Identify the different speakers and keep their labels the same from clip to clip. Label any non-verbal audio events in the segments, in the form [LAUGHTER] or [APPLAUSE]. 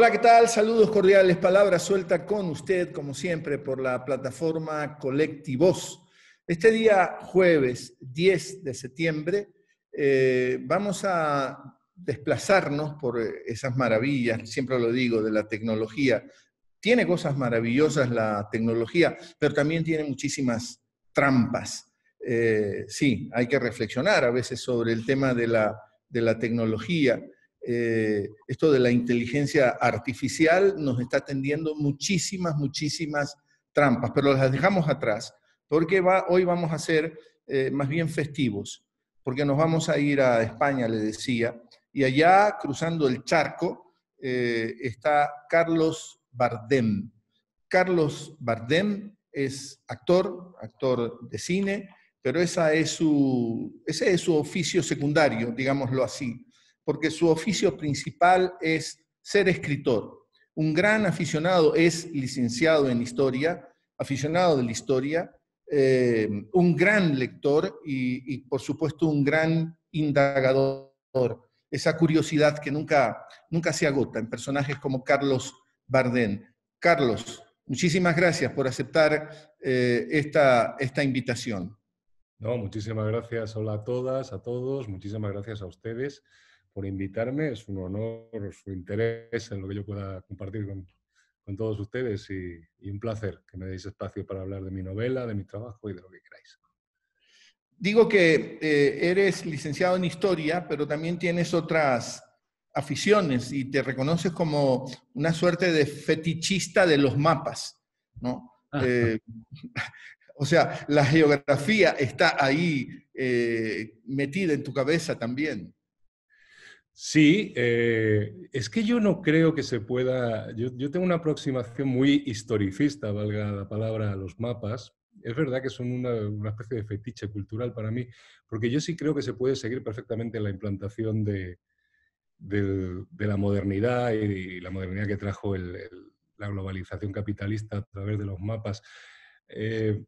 Speaker 1: Hola, ¿qué tal? Saludos cordiales, palabra suelta con usted, como siempre, por la plataforma Colectivos. Este día, jueves 10 de septiembre, eh, vamos a desplazarnos por esas maravillas, siempre lo digo, de la tecnología. Tiene cosas maravillosas la tecnología, pero también tiene muchísimas trampas. Eh, sí, hay que reflexionar a veces sobre el tema de la, de la tecnología. Eh, esto de la inteligencia artificial nos está tendiendo muchísimas, muchísimas trampas, pero las dejamos atrás, porque hoy vamos a ser eh, más bien festivos, porque nos vamos a ir a España, le decía, y allá cruzando el charco eh, está Carlos Bardem. Carlos Bardem es actor, actor de cine, pero esa ese es su oficio secundario, digámoslo así porque su oficio principal es ser escritor. Un gran aficionado es licenciado en historia, aficionado de la historia, eh, un gran lector y, por supuesto un gran indagador. Esa curiosidad que nunca, nunca se agota en personajes como Carlos Bardén. Carlos, muchísimas gracias por aceptar eh, esta, esta invitación.
Speaker 2: No, muchísimas gracias. Hola a todas, a todos. Muchísimas gracias a ustedes por invitarme. Es un honor su interés en lo que yo pueda compartir con, con todos ustedes y, un placer que me deis espacio para hablar de mi
Speaker 1: novela, de mi trabajo y de lo que queráis. Digo que eh, eres licenciado en historia, pero también tienes otras aficiones y te reconoces como una suerte de fetichista de los mapas, ¿no? Ah. Eh, [LAUGHS] o sea, la geografía está ahí eh, metida en tu cabeza también.
Speaker 2: Sí, eh, es que yo no creo que se pueda, yo, tengo una aproximación muy historicista, valga la palabra, a los mapas. Es verdad que son una, especie de fetiche cultural para mí, porque yo sí creo que se puede seguir perfectamente la implantación de, la modernidad y, la modernidad que trajo la globalización capitalista a través de los mapas. Eh,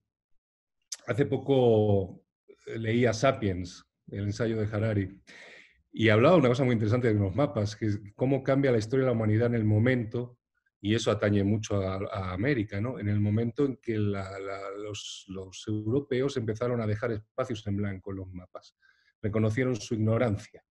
Speaker 2: hace poco leía Sapiens, el ensayo de Harari. Y hablaba una cosa muy interesante de los mapas, que es cómo cambia la historia de la humanidad en el momento, y eso atañe mucho a, América, en el momento en que los, europeos empezaron a dejar espacios en blanco en los mapas, reconocieron su ignorancia.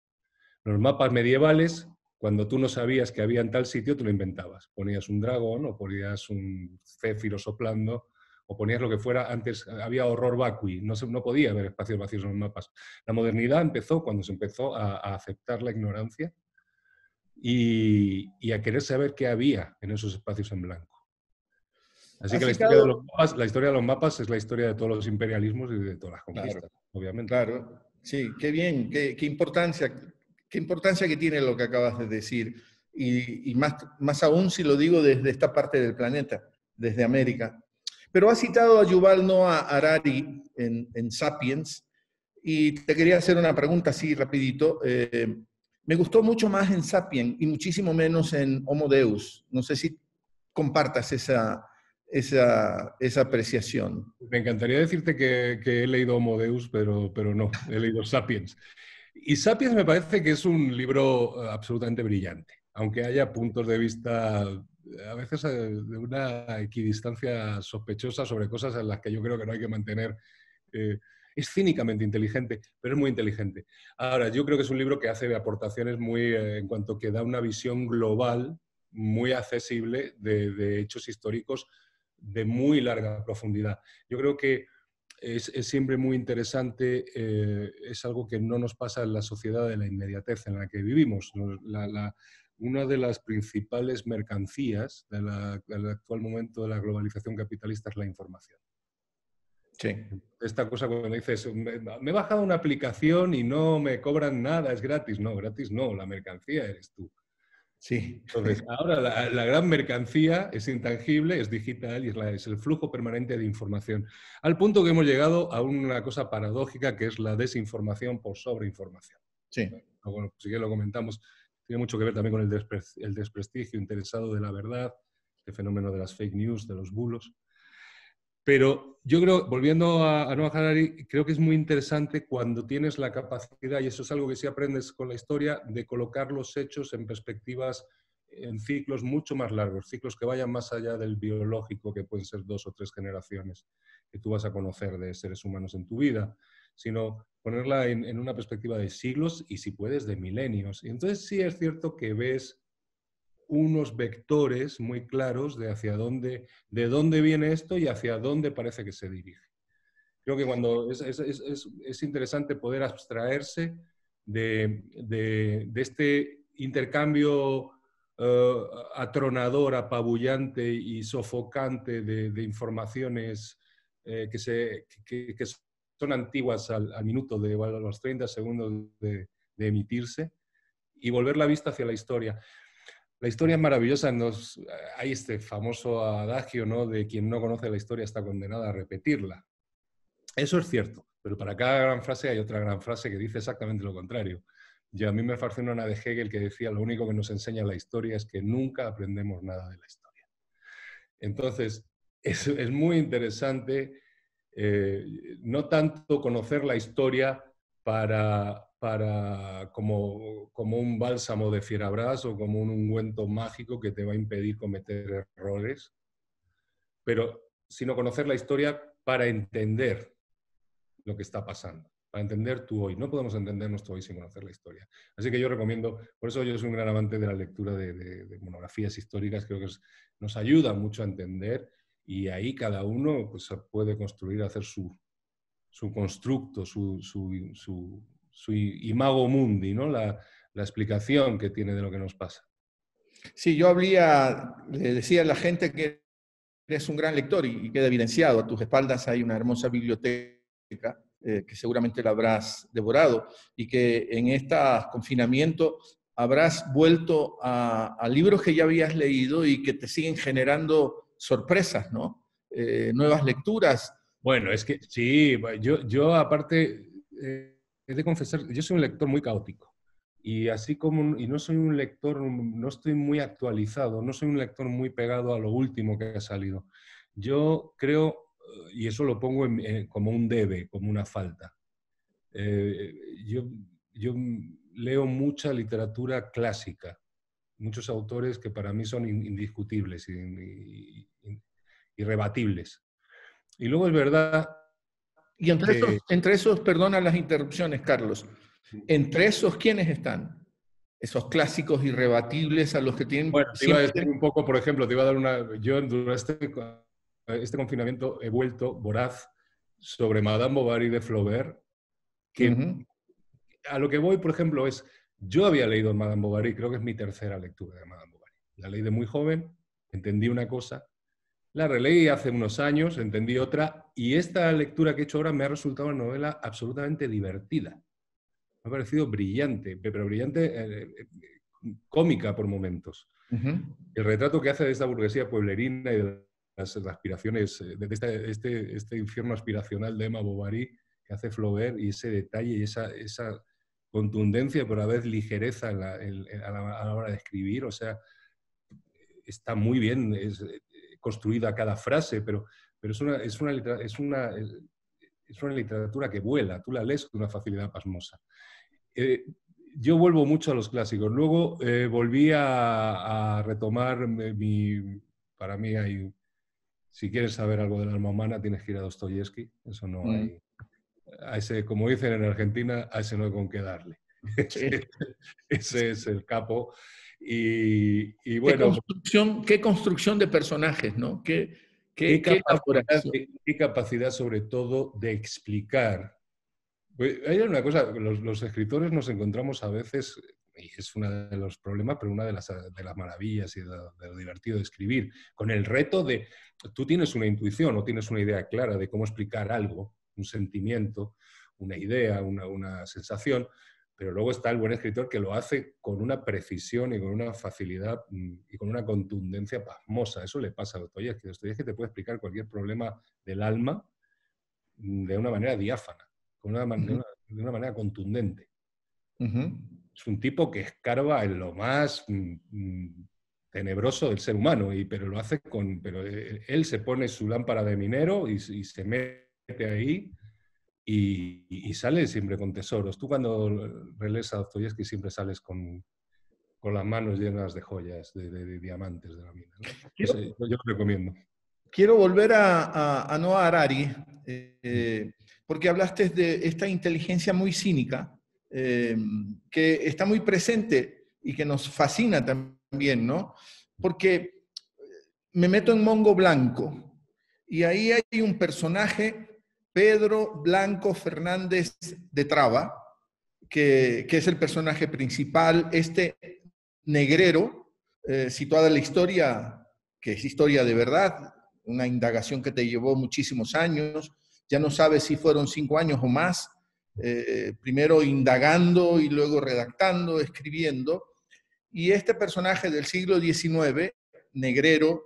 Speaker 2: Los mapas medievales, cuando tú no sabías que había en tal sitio, tú lo inventabas. Ponías un dragón o ponías un céfiro soplando o ponías lo que fuera, antes eh, había horror vacui, no, se, no podía haber espacios vacíos en los mapas. La modernidad empezó cuando se empezó a, aceptar la ignorancia y, a querer saber qué había en esos espacios en blanco. Así que la historia, de los mapas, es
Speaker 1: la historia de todos los imperialismos y de todas las conquistas, obviamente. Claro, sí, qué bien, qué, qué, importancia, qué importancia que tiene lo que acabas de decir. Y, y, más, más aún si lo digo desde esta parte del planeta, desde América. Pero ha citado a Yuval Noah Harari en, en Sapiens y te quería hacer una pregunta así rapidito. Eh, me gustó mucho más en Sapiens y muchísimo menos en Homo Deus. No sé si compartas esa, esa, esa apreciación.
Speaker 2: Me encantaría decirte que, que, he leído Homo Deus, pero, pero no, he leído Sapiens. Y Sapiens me parece que es un libro eh, absolutamente brillante, aunque haya puntos de vista a veces eh, de una equidistancia sospechosa sobre cosas en las que yo creo que no hay que mantener. Eh, es cínicamente inteligente, pero es muy inteligente. Ahora, yo creo que es un libro que hace aportaciones muy, eh, en cuanto que da una visión global, muy accesible, de, hechos históricos de muy larga profundidad. Yo creo que es, siempre muy interesante, es algo que no nos pasa en la sociedad de la inmediatez en la que vivimos. la, una de las principales mercancías del actual momento de la globalización capitalista es la información. Sí. Esta cosa cuando dices, me, he bajado una aplicación y no me cobran nada, es gratis. No, gratis no, la mercancía eres tú. Sí. ahora la, gran mercancía es intangible, es digital y es, el flujo permanente de información. Al punto que hemos llegado a una cosa paradójica que es la desinformación por sobreinformación. Sí. Bueno, sí lo comentamos tiene mucho que ver también con el, desprestigio interesado de la verdad, el este fenómeno de las fake news, de los bulos. Pero yo creo, volviendo a, a, Noah Harari, creo que es muy interesante cuando tienes la capacidad, y eso es algo que sí aprendes con la historia, de colocar los hechos en perspectivas, en ciclos mucho más largos, ciclos que vayan más allá del biológico, que pueden ser dos o tres generaciones que tú vas a conocer de seres humanos en tu vida, sino ponerla en, una perspectiva de siglos y si puedes de milenios. Y entonces sí es cierto que ves unos vectores muy claros de hacia dónde, de dónde viene esto y hacia dónde parece que se dirige. Creo que cuando es, interesante poder abstraerse de, este intercambio eh, atronador, apabullante y sofocante de, informaciones eh, que, se, son antiguas al, minuto, de, los 30 segundos de, emitirse, y volver la vista hacia la historia. La historia es maravillosa, nos, hay este famoso adagio ¿no? de quien no conoce la historia está condenada a repetirla. Eso es cierto, pero para cada gran frase hay otra gran frase que dice exactamente lo contrario. Y a mí me fascina una de Hegel que decía, lo único que nos enseña la historia es que nunca aprendemos nada de la historia. Entonces, es, es muy interesante eh, no tanto conocer la historia para, como, como, un bálsamo de fierabras o como un ungüento mágico que te va a impedir cometer errores, pero sino conocer la historia para entender lo que está pasando, para entender tu hoy. No podemos entender nuestro hoy sin conocer la historia. Así que yo recomiendo, por eso yo soy un gran amante de la lectura de, monografías históricas, creo que nos ayuda mucho a entender y ahí cada uno pues, puede construir, hacer su, su constructo, su, su, su, imago mundi, ¿no? La, la, explicación que tiene de lo que nos pasa. Sí, yo habría,
Speaker 1: le decía a la gente que eres un gran lector y, que queda evidenciado. A tus espaldas hay una hermosa biblioteca eh, que seguramente la habrás devorado y que en este confinamiento habrás vuelto a libros que ya habías leído y que te siguen generando sorpresas, ¿no? Eh, nuevas lecturas.
Speaker 2: Bueno, es que sí, yo, yo aparte, eh, he de confesar, yo soy un lector muy caótico. Y así como, y no soy un lector, no estoy muy actualizado, no soy un lector muy pegado a lo último que ha salido. Yo creo, eh, y eso lo pongo eh, como un debe, como una falta. yo, yo leo mucha literatura clásica, muchos autores que para mí son indiscutibles y, irrebatibles. Y luego es verdad...
Speaker 1: Y entre, esos, perdona las interrupciones, Carlos, entre esos, ¿quiénes están? esos clásicos irrebatibles a los que tienen... Bueno, un
Speaker 2: poco, por ejemplo, te iba a dar una... Yo durante este, este confinamiento he vuelto voraz sobre Madame Bovary de Flaubert, que a lo que voy, por ejemplo, es... Yo había leído Madame Bovary, creo que es mi tercera lectura de Madame Bovary. La leí de muy joven, entendí una cosa, la releí hace unos años, entendí otra, y esta lectura que he hecho ahora me ha resultado una novela absolutamente divertida. Me ha parecido brillante, pero brillante, eh, eh, cómica por momentos. El retrato que hace de esta burguesía pueblerina y de las, aspiraciones, eh, de este, este, infierno aspiracional de Emma Bovary que hace Flaubert y ese detalle y esa, contundencia, pero a la vez ligereza a, la, hora de escribir, o sea, está muy bien, construida cada frase, pero, pero es, una, es, una, es, una, es, una, literatura que vuela, tú la lees con una facilidad pasmosa. Eh, yo vuelvo mucho a los clásicos. Luego eh, volví a, retomar eh, mi... Para mí hay... Si quieres saber algo del alma humana, tienes que ir a Dostoyevsky. Eso no mm. hay... A ese, como dicen en Argentina, a ese no hay con qué darle.
Speaker 1: [LAUGHS] ese es el capo. Y, bueno, ¿Qué construcción, de personajes, ¿no? ¿Qué, capacidad,
Speaker 2: sobre todo, de explicar. Hay una cosa, los, escritores nos encontramos a veces, y es uno de los problemas, pero una de las, maravillas y de, lo divertido de escribir, con el reto de, tú tienes una intuición o tienes una idea clara de cómo explicar algo, un sentimiento, una idea, una sensación, pero luego está el buen escritor que lo hace con una precisión y con una facilidad mm, y con una contundencia pasmosa. Eso le pasa a Dostoyevsky. que te puede explicar cualquier problema del alma mm, de una manera diáfana, de, una, manera contundente. Es un tipo que escarba en lo más mm, tenebroso del ser humano, y, pero lo hace con... Pero eh, él se pone su lámpara de minero y, y se mete ahí y, y, sale siempre con tesoros. Tú cuando relees a Dostoyevsky siempre sales con, con, las manos llenas de joyas, de, diamantes de la mina. yo lo recomiendo.
Speaker 1: Quiero volver a, a, Noah Harari, eh, eh, porque hablaste de esta inteligencia muy cínica eh, que está muy presente y que nos fascina también, ¿no? Porque me meto en Mongo Blanco y ahí hay un personaje Pedro Blanco Fernández de Traba, que, es el personaje principal, este negrero, eh, situada en la historia, que es historia de verdad, una indagación que te llevó muchísimos años, ya no sabes si fueron cinco años o más, eh, primero indagando y luego redactando, escribiendo. Y este personaje del siglo XIX, negrero,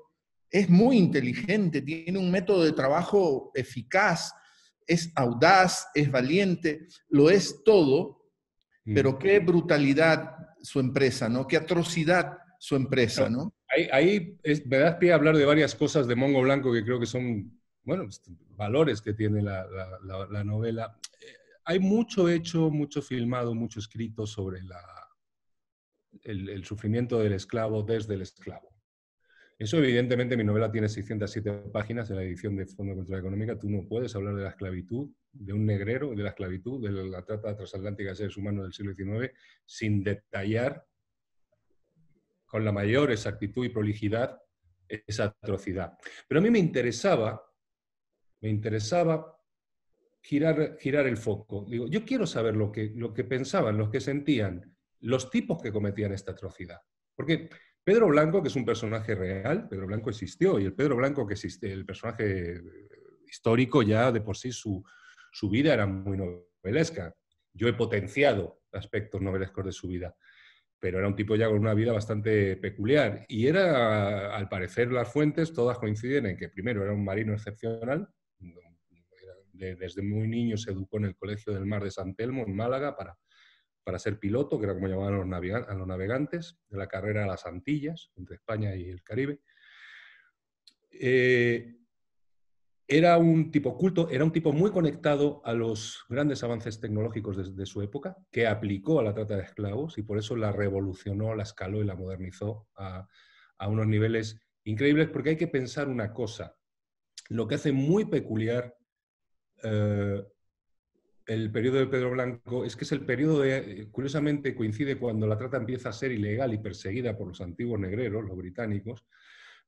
Speaker 1: es muy inteligente, tiene un método de trabajo eficaz, es audaz, es valiente, lo es todo, pero mm. qué brutalidad su empresa, ¿no? Qué atrocidad su empresa, ¿no?
Speaker 2: Ahí, es, me das pie a hablar de varias cosas de Mongo Blanco que creo que son, bueno, pues, valores que tiene la, novela. Eh, hay mucho hecho, mucho filmado, mucho escrito sobre el sufrimiento del esclavo desde el esclavo. Eso evidentemente mi novela tiene 607 páginas en la edición de Fondo de Cultura Económica. Tú no puedes hablar de la esclavitud, de un negrero, de la esclavitud, de la trata transatlántica de seres humanos del siglo XIX, sin detallar con la mayor exactitud y prolijidad esa atrocidad. Pero a mí me interesaba, me interesaba girar, girar el foco. Digo, yo quiero saber lo que, lo que pensaban, lo que sentían los tipos que cometían esta atrocidad. Porque Pedro Blanco, que es un personaje real, Pedro Blanco existió, y el Pedro Blanco, que existe, el personaje histórico, ya de por sí su, su vida era muy novelesca. Yo he potenciado aspectos novelescos de su vida, pero era un tipo ya con una vida bastante peculiar. Y era, al parecer, las fuentes todas coinciden en que primero era un marino excepcional, desde muy niño se educó en el Colegio del Mar de San Telmo, en Málaga, para para ser piloto, que era como llamaban a los navegantes, de la carrera a las Antillas, entre España y el Caribe. Eh, era un tipo culto, era un tipo muy conectado a los grandes avances tecnológicos de, su época, que aplicó a la trata de esclavos y por eso la revolucionó, la escaló y la modernizó a, unos niveles increíbles, porque hay que pensar una cosa. Lo que hace muy peculiar eh, el periodo de Pedro Blanco es que es el periodo de, eh, curiosamente coincide cuando la trata empieza a ser ilegal y perseguida por los antiguos negreros, los británicos,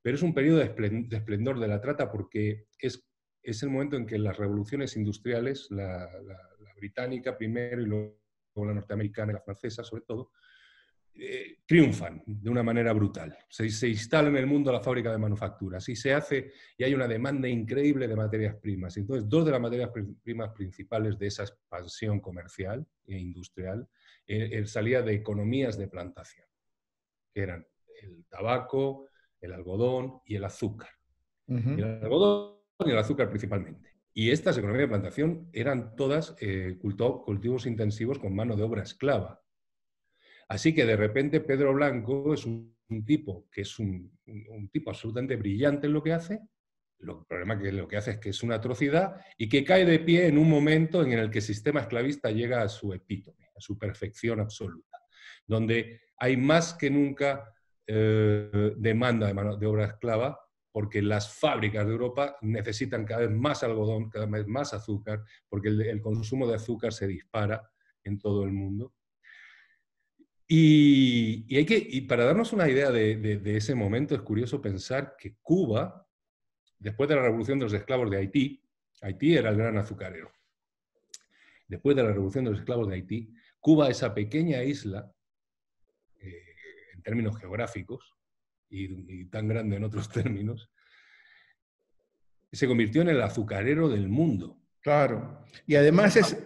Speaker 2: pero es un periodo de esplendor de la trata porque es, es el momento en que las revoluciones industriales, la, la británica primero y luego la norteamericana y la francesa sobre todo, eh, triunfan de una manera brutal. Se, instala en el mundo la fábrica de manufacturas y se hace, y hay una demanda increíble de materias primas. Entonces, dos de las materias primas principales de esa expansión comercial e industrial eh, eh, salía de economías de plantación, que eran el tabaco, el algodón y el azúcar. El algodón y el azúcar principalmente. Y estas economías de plantación eran todas eh, cultivos intensivos con mano de obra esclava. Así que de repente Pedro Blanco es un, tipo que es un, tipo absolutamente brillante en lo que hace. Lo, el problema que lo que hace es que es una atrocidad y que cae de pie en un momento en el que el sistema esclavista llega a su epítome, a su perfección absoluta, donde hay más que nunca eh, demanda de, mano, de obra esclava porque las fábricas de Europa necesitan cada vez más algodón, cada vez más azúcar, porque el, consumo de azúcar se dispara en todo el mundo. Y, hay que, para darnos una idea de, ese momento, es curioso pensar que Cuba, después de la revolución de los esclavos de Haití, Haití era el gran azucarero. Después de la revolución de los esclavos de Haití, Cuba, esa pequeña isla, eh, en términos geográficos y, tan grande en otros [LAUGHS] términos, se convirtió en el azucarero del mundo. Claro. Y además es...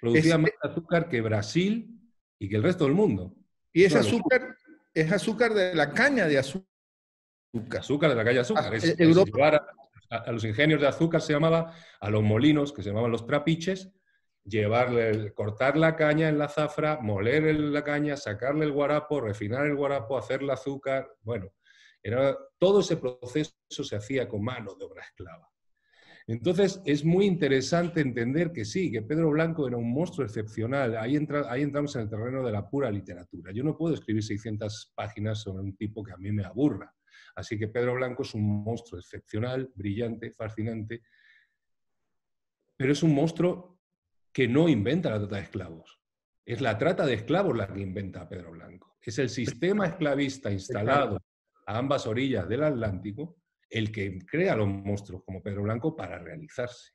Speaker 2: Producía más azúcar que Brasil y que el resto del mundo. Y ese azúcar es azúcar de la caña de azúcar. Azúcar de la caña de azúcar. Ah, eh, a, los ingenios de azúcar se llamaba, a los molinos, que se llamaban los trapiches, llevarle, cortar la caña en la zafra, moler la caña, sacarle el guarapo, refinar el guarapo, hacer el azúcar. Bueno, era, todo ese proceso se hacía con mano de obra esclava. Entonces, es muy interesante entender que sí, que Pedro Blanco era un monstruo excepcional. Ahí, entramos en el terreno de la pura literatura. Yo no puedo escribir 600 páginas sobre un tipo que a mí me aburra. Así que Pedro Blanco es un monstruo excepcional, brillante, fascinante, pero es un monstruo que no inventa la trata de esclavos. Es la trata de esclavos la que inventa Pedro Blanco. Es el pues sistema esclavista pues instalado a ambas orillas del Atlántico el que crea los monstruos como Pedro Blanco para realizarse.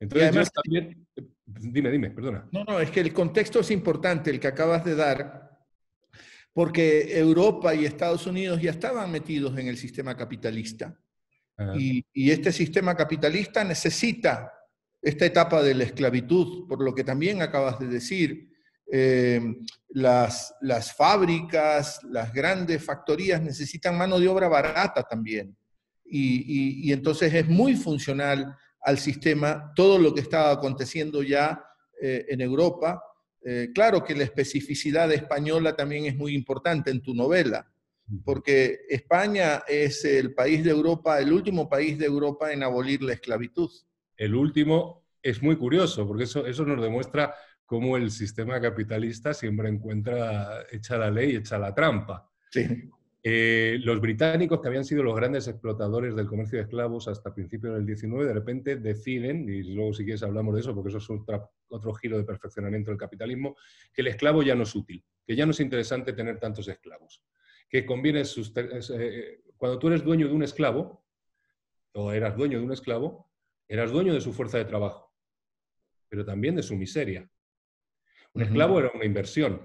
Speaker 2: Entonces, además, también, dime, dime, perdona.
Speaker 1: No, no, es que el contexto es importante, el que acabas de dar, porque Europa y Estados Unidos ya estaban metidos en el sistema capitalista. y, este sistema capitalista necesita esta etapa de la esclavitud, por lo que también acabas de decir, eh, las, las fábricas, las grandes factorías necesitan mano de obra barata también. Y, entonces es muy funcional al sistema todo lo que estaba aconteciendo ya eh, en Europa. Eh, claro que la especificidad española también es muy importante en tu novela, porque España es el país de Europa, el último país de Europa en abolir la esclavitud. El último es muy curioso, porque eso, eso nos demuestra cómo el sistema capitalista
Speaker 2: siempre encuentra hecha la ley, hecha la trampa. Eh, los británicos, que habían sido los grandes explotadores del comercio de esclavos hasta principios del 19, de repente deciden, y luego si quieres hablamos de eso, porque eso es otro, giro de perfeccionamiento del capitalismo, que el esclavo ya no es útil, que ya no es interesante tener tantos esclavos, que conviene... Eh, eh, cuando tú eres dueño de un esclavo, o eras dueño de un esclavo, eras dueño de su fuerza de trabajo, pero también de su miseria. Un esclavo era una inversión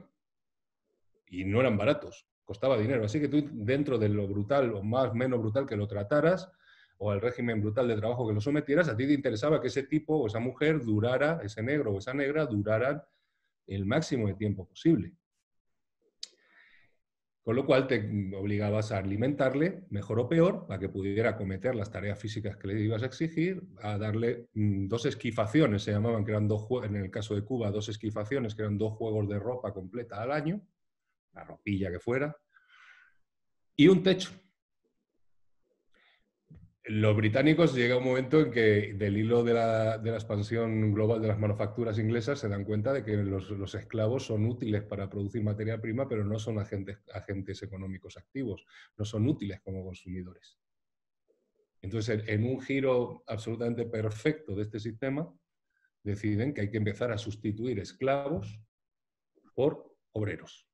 Speaker 2: y no eran baratos, costaba dinero. Así que tú, dentro de lo brutal o más menos brutal que lo trataras, o al régimen brutal de trabajo que lo sometieras, a ti te interesaba que ese tipo o esa mujer durara, ese negro o esa negra, duraran el máximo de tiempo posible con lo cual te obligabas a alimentarle, mejor o peor, para que pudiera acometer las tareas físicas que le ibas a exigir, a darle mm, dos esquifaciones, se llamaban, que eran dos en el caso de Cuba, dos esquifaciones, que eran dos juegos de ropa completa al año, la ropilla que fuera, y un techo los británicos llega un momento en que del hilo de la, expansión global de las manufacturas inglesas se dan cuenta de que los, esclavos son útiles para producir materia prima, pero no son agentes, económicos activos, no son útiles como consumidores. Entonces, en un giro absolutamente perfecto de este sistema, deciden que hay que empezar a sustituir esclavos por obreros,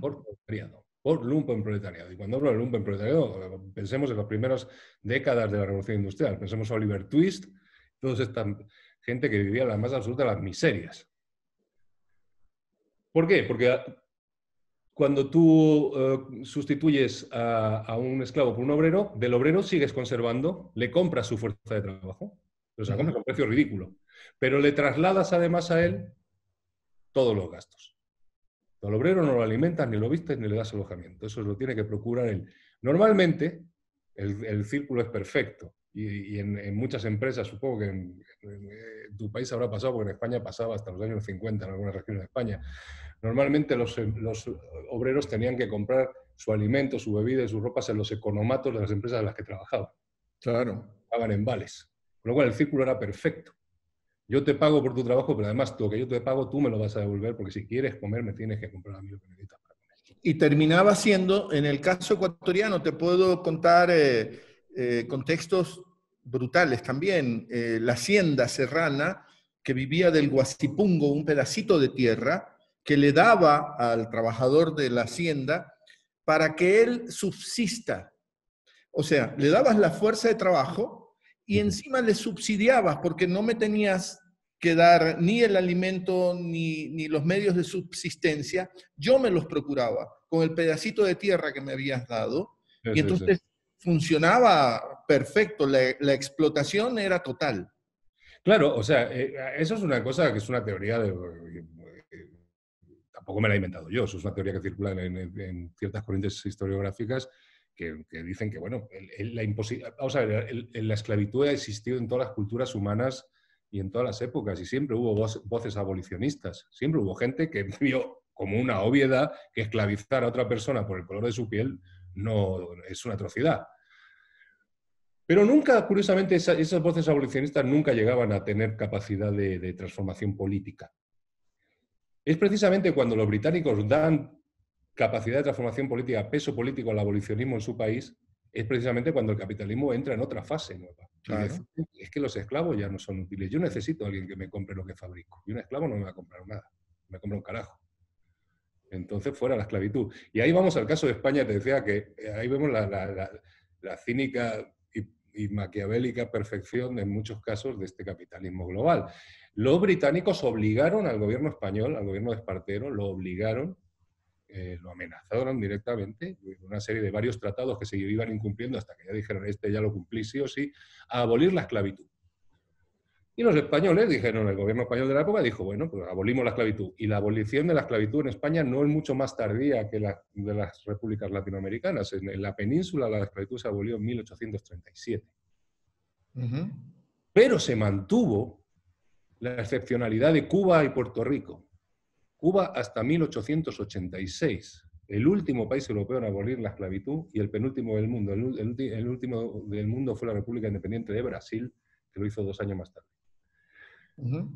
Speaker 2: por criados por proletariado Y cuando hablo de proletariado pensemos en las primeras décadas de la Revolución Industrial, pensemos a Oliver Twist, toda esta gente que vivía la más absoluta de las miserias. ¿Por qué? Porque ah, cuando tú eh, sustituyes a, un esclavo por un obrero, del obrero sigues conservando, le compras su fuerza de trabajo, Lo sacas a un precio ridículo, pero le trasladas además a él todos los gastos. Al obrero no lo alimentas, ni lo vistes, ni le das alojamiento. Eso lo tiene que procurar él. Normalmente, el, círculo es perfecto. Y, en, muchas empresas, supongo que en, eh, tu país habrá pasado, porque en España pasaba hasta los años 50 en algunas regiones de España. Normalmente eh, los, obreros tenían que comprar su alimento, su bebida y sus ropas en los economatos de las empresas en las que trabajaban. Claro. Estaban en vales. Con lo cual el círculo era perfecto yo te pago por tu trabajo, pero además lo que yo te pago, tú me lo vas a devolver, porque si quieres
Speaker 1: comer, me tienes que comprar a mí lo que necesitas para comer. Y terminaba siendo, en el caso ecuatoriano, te puedo contar eh, eh, contextos brutales también. Eh, la hacienda serrana, que vivía del guasipungo, un pedacito de tierra, que le daba al trabajador de la hacienda para que él subsista. O sea, le dabas la fuerza de trabajo, y encima le subsidiabas porque no me tenías que dar ni el alimento ni, los medios de subsistencia, yo me los procuraba con el pedacito de tierra que me habías dado. y entonces funcionaba perfecto, la, explotación era total.
Speaker 2: Claro, o sea, eh, eso es una cosa que es una teoría de... Eh, tampoco me la he inventado yo, eso es una teoría que circula en ciertas corrientes historiográficas que, dicen que, bueno, la vamos a la esclavitud ha existido en todas las culturas humanas y en todas las épocas, y siempre hubo voces abolicionistas, siempre hubo gente que [LAUGHS] vio como una obviedad que esclavizar a otra persona por el color de su piel no es una atrocidad. Pero nunca, curiosamente, esas voces abolicionistas nunca llegaban a tener capacidad de, de transformación política. Es precisamente cuando los británicos dan capacidad de transformación política, peso político al abolicionismo en su país, es precisamente cuando el capitalismo entra en otra fase nueva. Es que los esclavos ya no son útiles. Yo necesito a alguien que me compre lo que fabrico. Y un esclavo no me va a comprar nada. Me compra un carajo. Entonces, fuera la esclavitud. Y ahí vamos al caso de España. Te decía que eh, ahí vemos la, cínica y, maquiavélica perfección en muchos casos de este capitalismo global. Los británicos obligaron al gobierno español, al gobierno de Espartero, lo obligaron eh, lo amenazaron directamente, pues, una serie de varios tratados que se iban incumpliendo hasta que ya dijeron, este ya lo cumplí sí o sí, a abolir la esclavitud. Y los españoles dijeron, el gobierno español de la época dijo, bueno, pues abolimos la esclavitud. Y la abolición de la esclavitud en España no es mucho más tardía que la de las repúblicas latinoamericanas. En, la península la esclavitud se abolió en 1837. Pero se mantuvo la excepcionalidad de Cuba y Puerto Rico. Cuba hasta 1886, el último país europeo en abolir la esclavitud y el penúltimo del mundo. El, último del mundo fue la República Independiente de Brasil, que lo hizo dos años más tarde.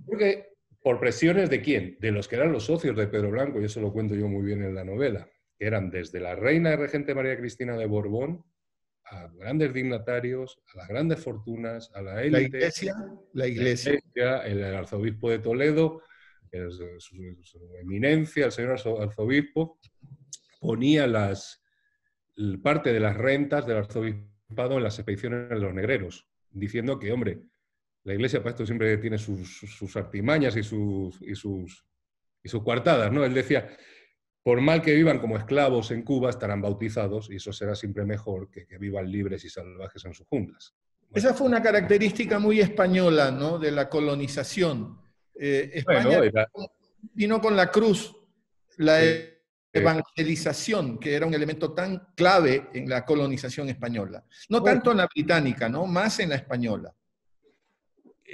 Speaker 2: Porque, ¿por presiones de quién? De los que eran los socios de Pedro Blanco, y eso lo cuento yo muy bien en la novela, eran desde la reina y regente María Cristina de Borbón a grandes dignatarios, a las grandes fortunas, a la élite. la iglesia. La iglesia el arzobispo de Toledo, eh, su, eminencia, el señor arzobispo, ponía las, parte de las rentas del arzobispado en las expediciones de los negreros, diciendo que, hombre, la iglesia para esto siempre tiene sus, artimañas y sus, y, coartadas, ¿no? Él decía, por mal que vivan como esclavos en Cuba, estarán bautizados y eso será siempre mejor
Speaker 1: que vivan libres y salvajes en sus junglas. Esa fue una característica muy española, ¿no? De la colonización. Eh, España vino con la cruz, la evangelización, que era un elemento tan clave en la colonización española. No oh. tanto en la británica, ¿no? Más en la española.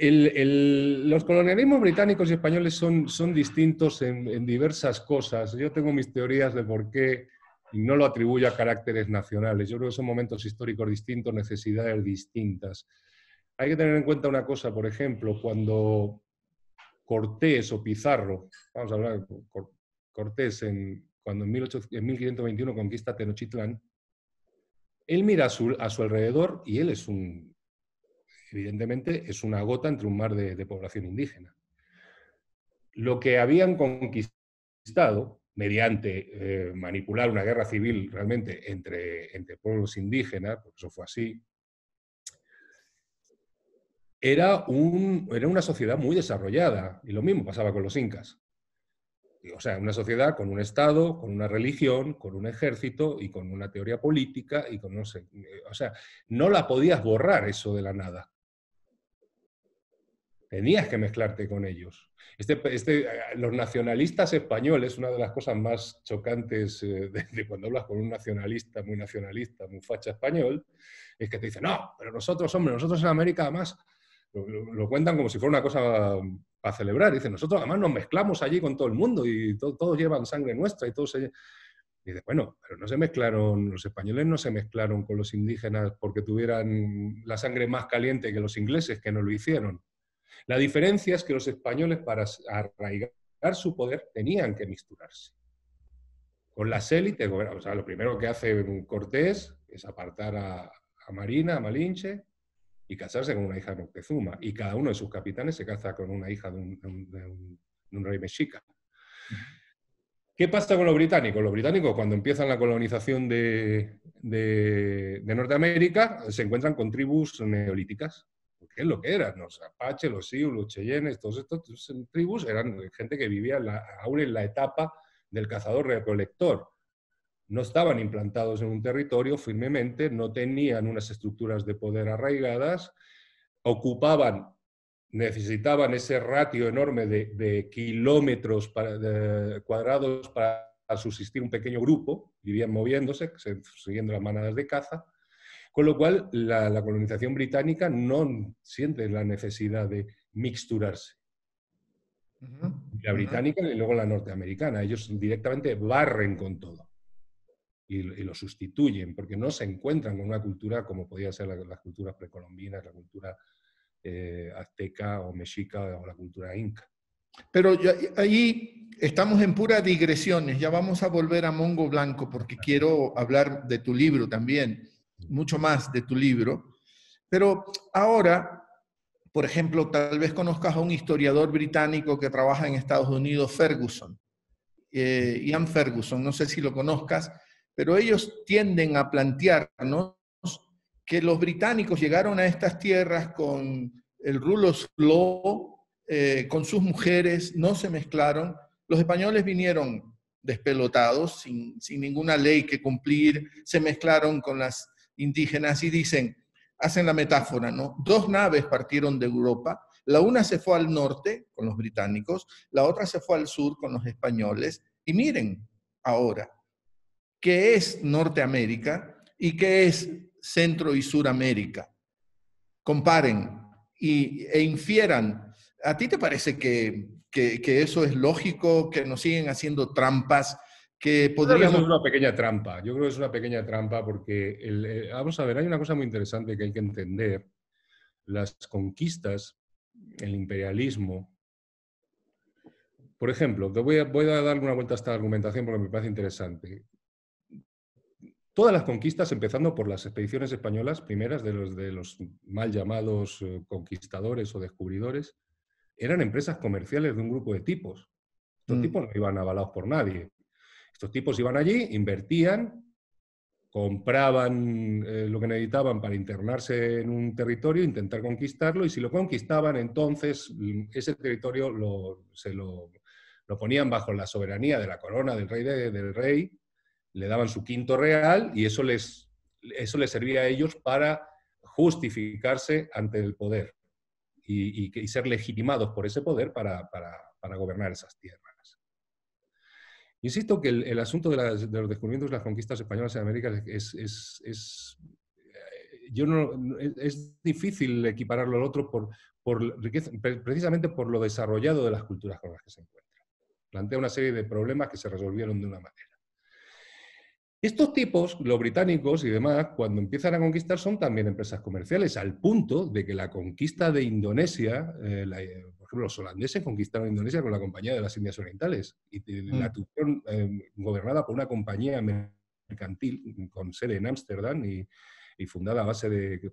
Speaker 2: los colonialismos británicos y españoles son, son distintos en, en, diversas cosas. Yo tengo mis teorías de por qué y no lo atribuyo a caracteres nacionales. Yo creo que son momentos históricos distintos, necesidades distintas. Hay que tener en cuenta una cosa, por ejemplo, cuando Cortés o Pizarro, vamos a hablar de Cortés en, cuando en, 1521 conquista Tenochtitlán, él mira a su, alrededor y él es un, evidentemente, es una gota entre un mar de, población indígena. Lo que habían conquistado mediante eh, manipular una guerra civil realmente entre, entre pueblos indígenas, porque eso fue así, era, un, era una sociedad muy desarrollada y lo mismo pasaba con los incas. O sea, una sociedad con un Estado, con una religión, con un ejército y con una teoría política y con no sé. Eh, o sea, no la podías borrar eso de la nada. Tenías que mezclarte con ellos. Este, este, eh, los nacionalistas españoles, una de las cosas más chocantes eh, [LAUGHS] de, cuando hablas con un nacionalista, muy nacionalista, muy facha español, es que te dice, no, pero nosotros, hombre, nosotros en América además lo, cuentan como si fuera una cosa para celebrar. Dice, nosotros además nos mezclamos allí con todo el mundo y todos llevan sangre nuestra y todos dice, bueno, pero no se mezclaron, los españoles no se mezclaron con los indígenas porque tuvieran la sangre más caliente que los ingleses, que no lo hicieron. La diferencia es que los españoles para arraigar su poder tenían que misturarse. Con las élites, o sea, lo primero que hace Cortés es apartar a, a Marina, a Malinche, y casarse con una hija de Moctezuma. Y cada uno de sus capitanes se casa con una hija de un, rey mexica. ¿Qué pasa con los británicos? Los británicos, cuando empiezan la colonización de, Norteamérica, se encuentran con tribus neolíticas, ¿Qué es lo que eran, los apaches, los sioux, los cheyennes, todos estos tribus eran gente que vivía aún en la etapa del cazador-recolector no estaban implantados en un territorio firmemente, no tenían unas estructuras de poder arraigadas, ocupaban, necesitaban ese ratio enorme de, kilómetros cuadrados para subsistir un pequeño grupo, vivían moviéndose, siguiendo las manadas de caza, con lo cual la, colonización británica no siente la necesidad de mixturarse.
Speaker 1: La británica
Speaker 2: y luego la norteamericana, ellos directamente barren con todo y, lo sustituyen, porque no se encuentran con una cultura como podía ser las culturas precolombinas, la cultura eh, azteca
Speaker 1: o mexica o la cultura inca. Pero ya, ahí estamos en pura digresiones, ya vamos a volver a Mongo Blanco porque quiero hablar de tu libro también, mm. mucho más de tu libro. Pero ahora, por ejemplo, tal vez conozcas a un historiador británico que trabaja en Estados Unidos, Ferguson, eh, mm. Ian Ferguson, no sé si lo conozcas, pero ellos tienden a plantearnos que los británicos llegaron a estas tierras con el rule slow, eh, con sus mujeres, no se mezclaron. Los españoles vinieron despelotados, sin, sin ninguna ley que cumplir, se mezclaron con las indígenas y dicen, hacen la metáfora, ¿no? Dos naves partieron de Europa, la una se fue al norte con los británicos, la otra se fue al sur con los españoles, y miren ahora, ¿Qué es Norteamérica y qué es Centro y Suramérica. Comparen y, e infieran. ¿A ti te parece que, eso es lógico, que nos siguen haciendo trampas? que podríamos... es
Speaker 2: una pequeña trampa. Yo creo que es una pequeña trampa porque, eh, vamos a ver, hay una cosa muy interesante que hay que entender. Las conquistas, el imperialismo... Por ejemplo, te voy, a, voy a dar una vuelta a esta argumentación porque me parece interesante todas las conquistas, empezando por las expediciones españolas primeras de los, de los mal llamados eh, conquistadores o descubridores, eran empresas comerciales de un grupo de tipos. Estos mm. tipos no iban avalados por nadie. Estos tipos iban allí, invertían, compraban eh, lo que necesitaban para internarse en un territorio, intentar conquistarlo, y si lo conquistaban, entonces mm, ese territorio lo, se lo, ponían bajo la soberanía de la corona, del rey, del rey le daban su quinto real y eso les, eso servía a ellos para justificarse ante el poder y, ser legitimados por ese poder para, gobernar esas tierras. Insisto que el, asunto de, los descubrimientos de las conquistas españolas en América eh, es, es, difícil equipararlo al otro por, por precisamente por lo desarrollado de las culturas con las que se encuentra. Plantea una serie de problemas que se resolvieron de una manera. Estos tipos, los británicos y demás, cuando empiezan a conquistar son también empresas comerciales, al punto de que la conquista de Indonesia, eh, eh, por ejemplo, los holandeses conquistaron Indonesia con la Compañía de las Indias Orientales y mm. la tuvieron em, gobernada por una compañía mercantil con sede en Ámsterdam y, fundada a base de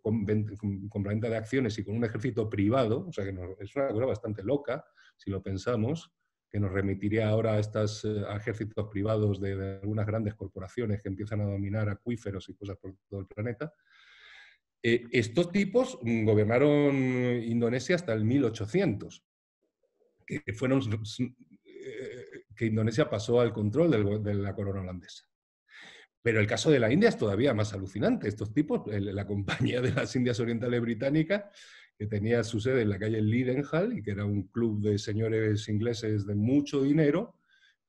Speaker 2: venta de acciones y con un ejército privado, o sea que es una cosa bastante loca si lo pensamos que nos remitiría ahora a estos eh, ejércitos privados de, algunas grandes corporaciones que empiezan a dominar acuíferos y cosas por todo el planeta. Eh, estos tipos gobernaron Indonesia hasta el 1800, que, fueron, eh, que Indonesia pasó al control de la corona holandesa. Pero el caso de la India es todavía más alucinante. Estos tipos, la Compañía de las Indias Orientales Británicas, que tenía su sede en la calle Lidenhall y que era un club de señores ingleses de mucho dinero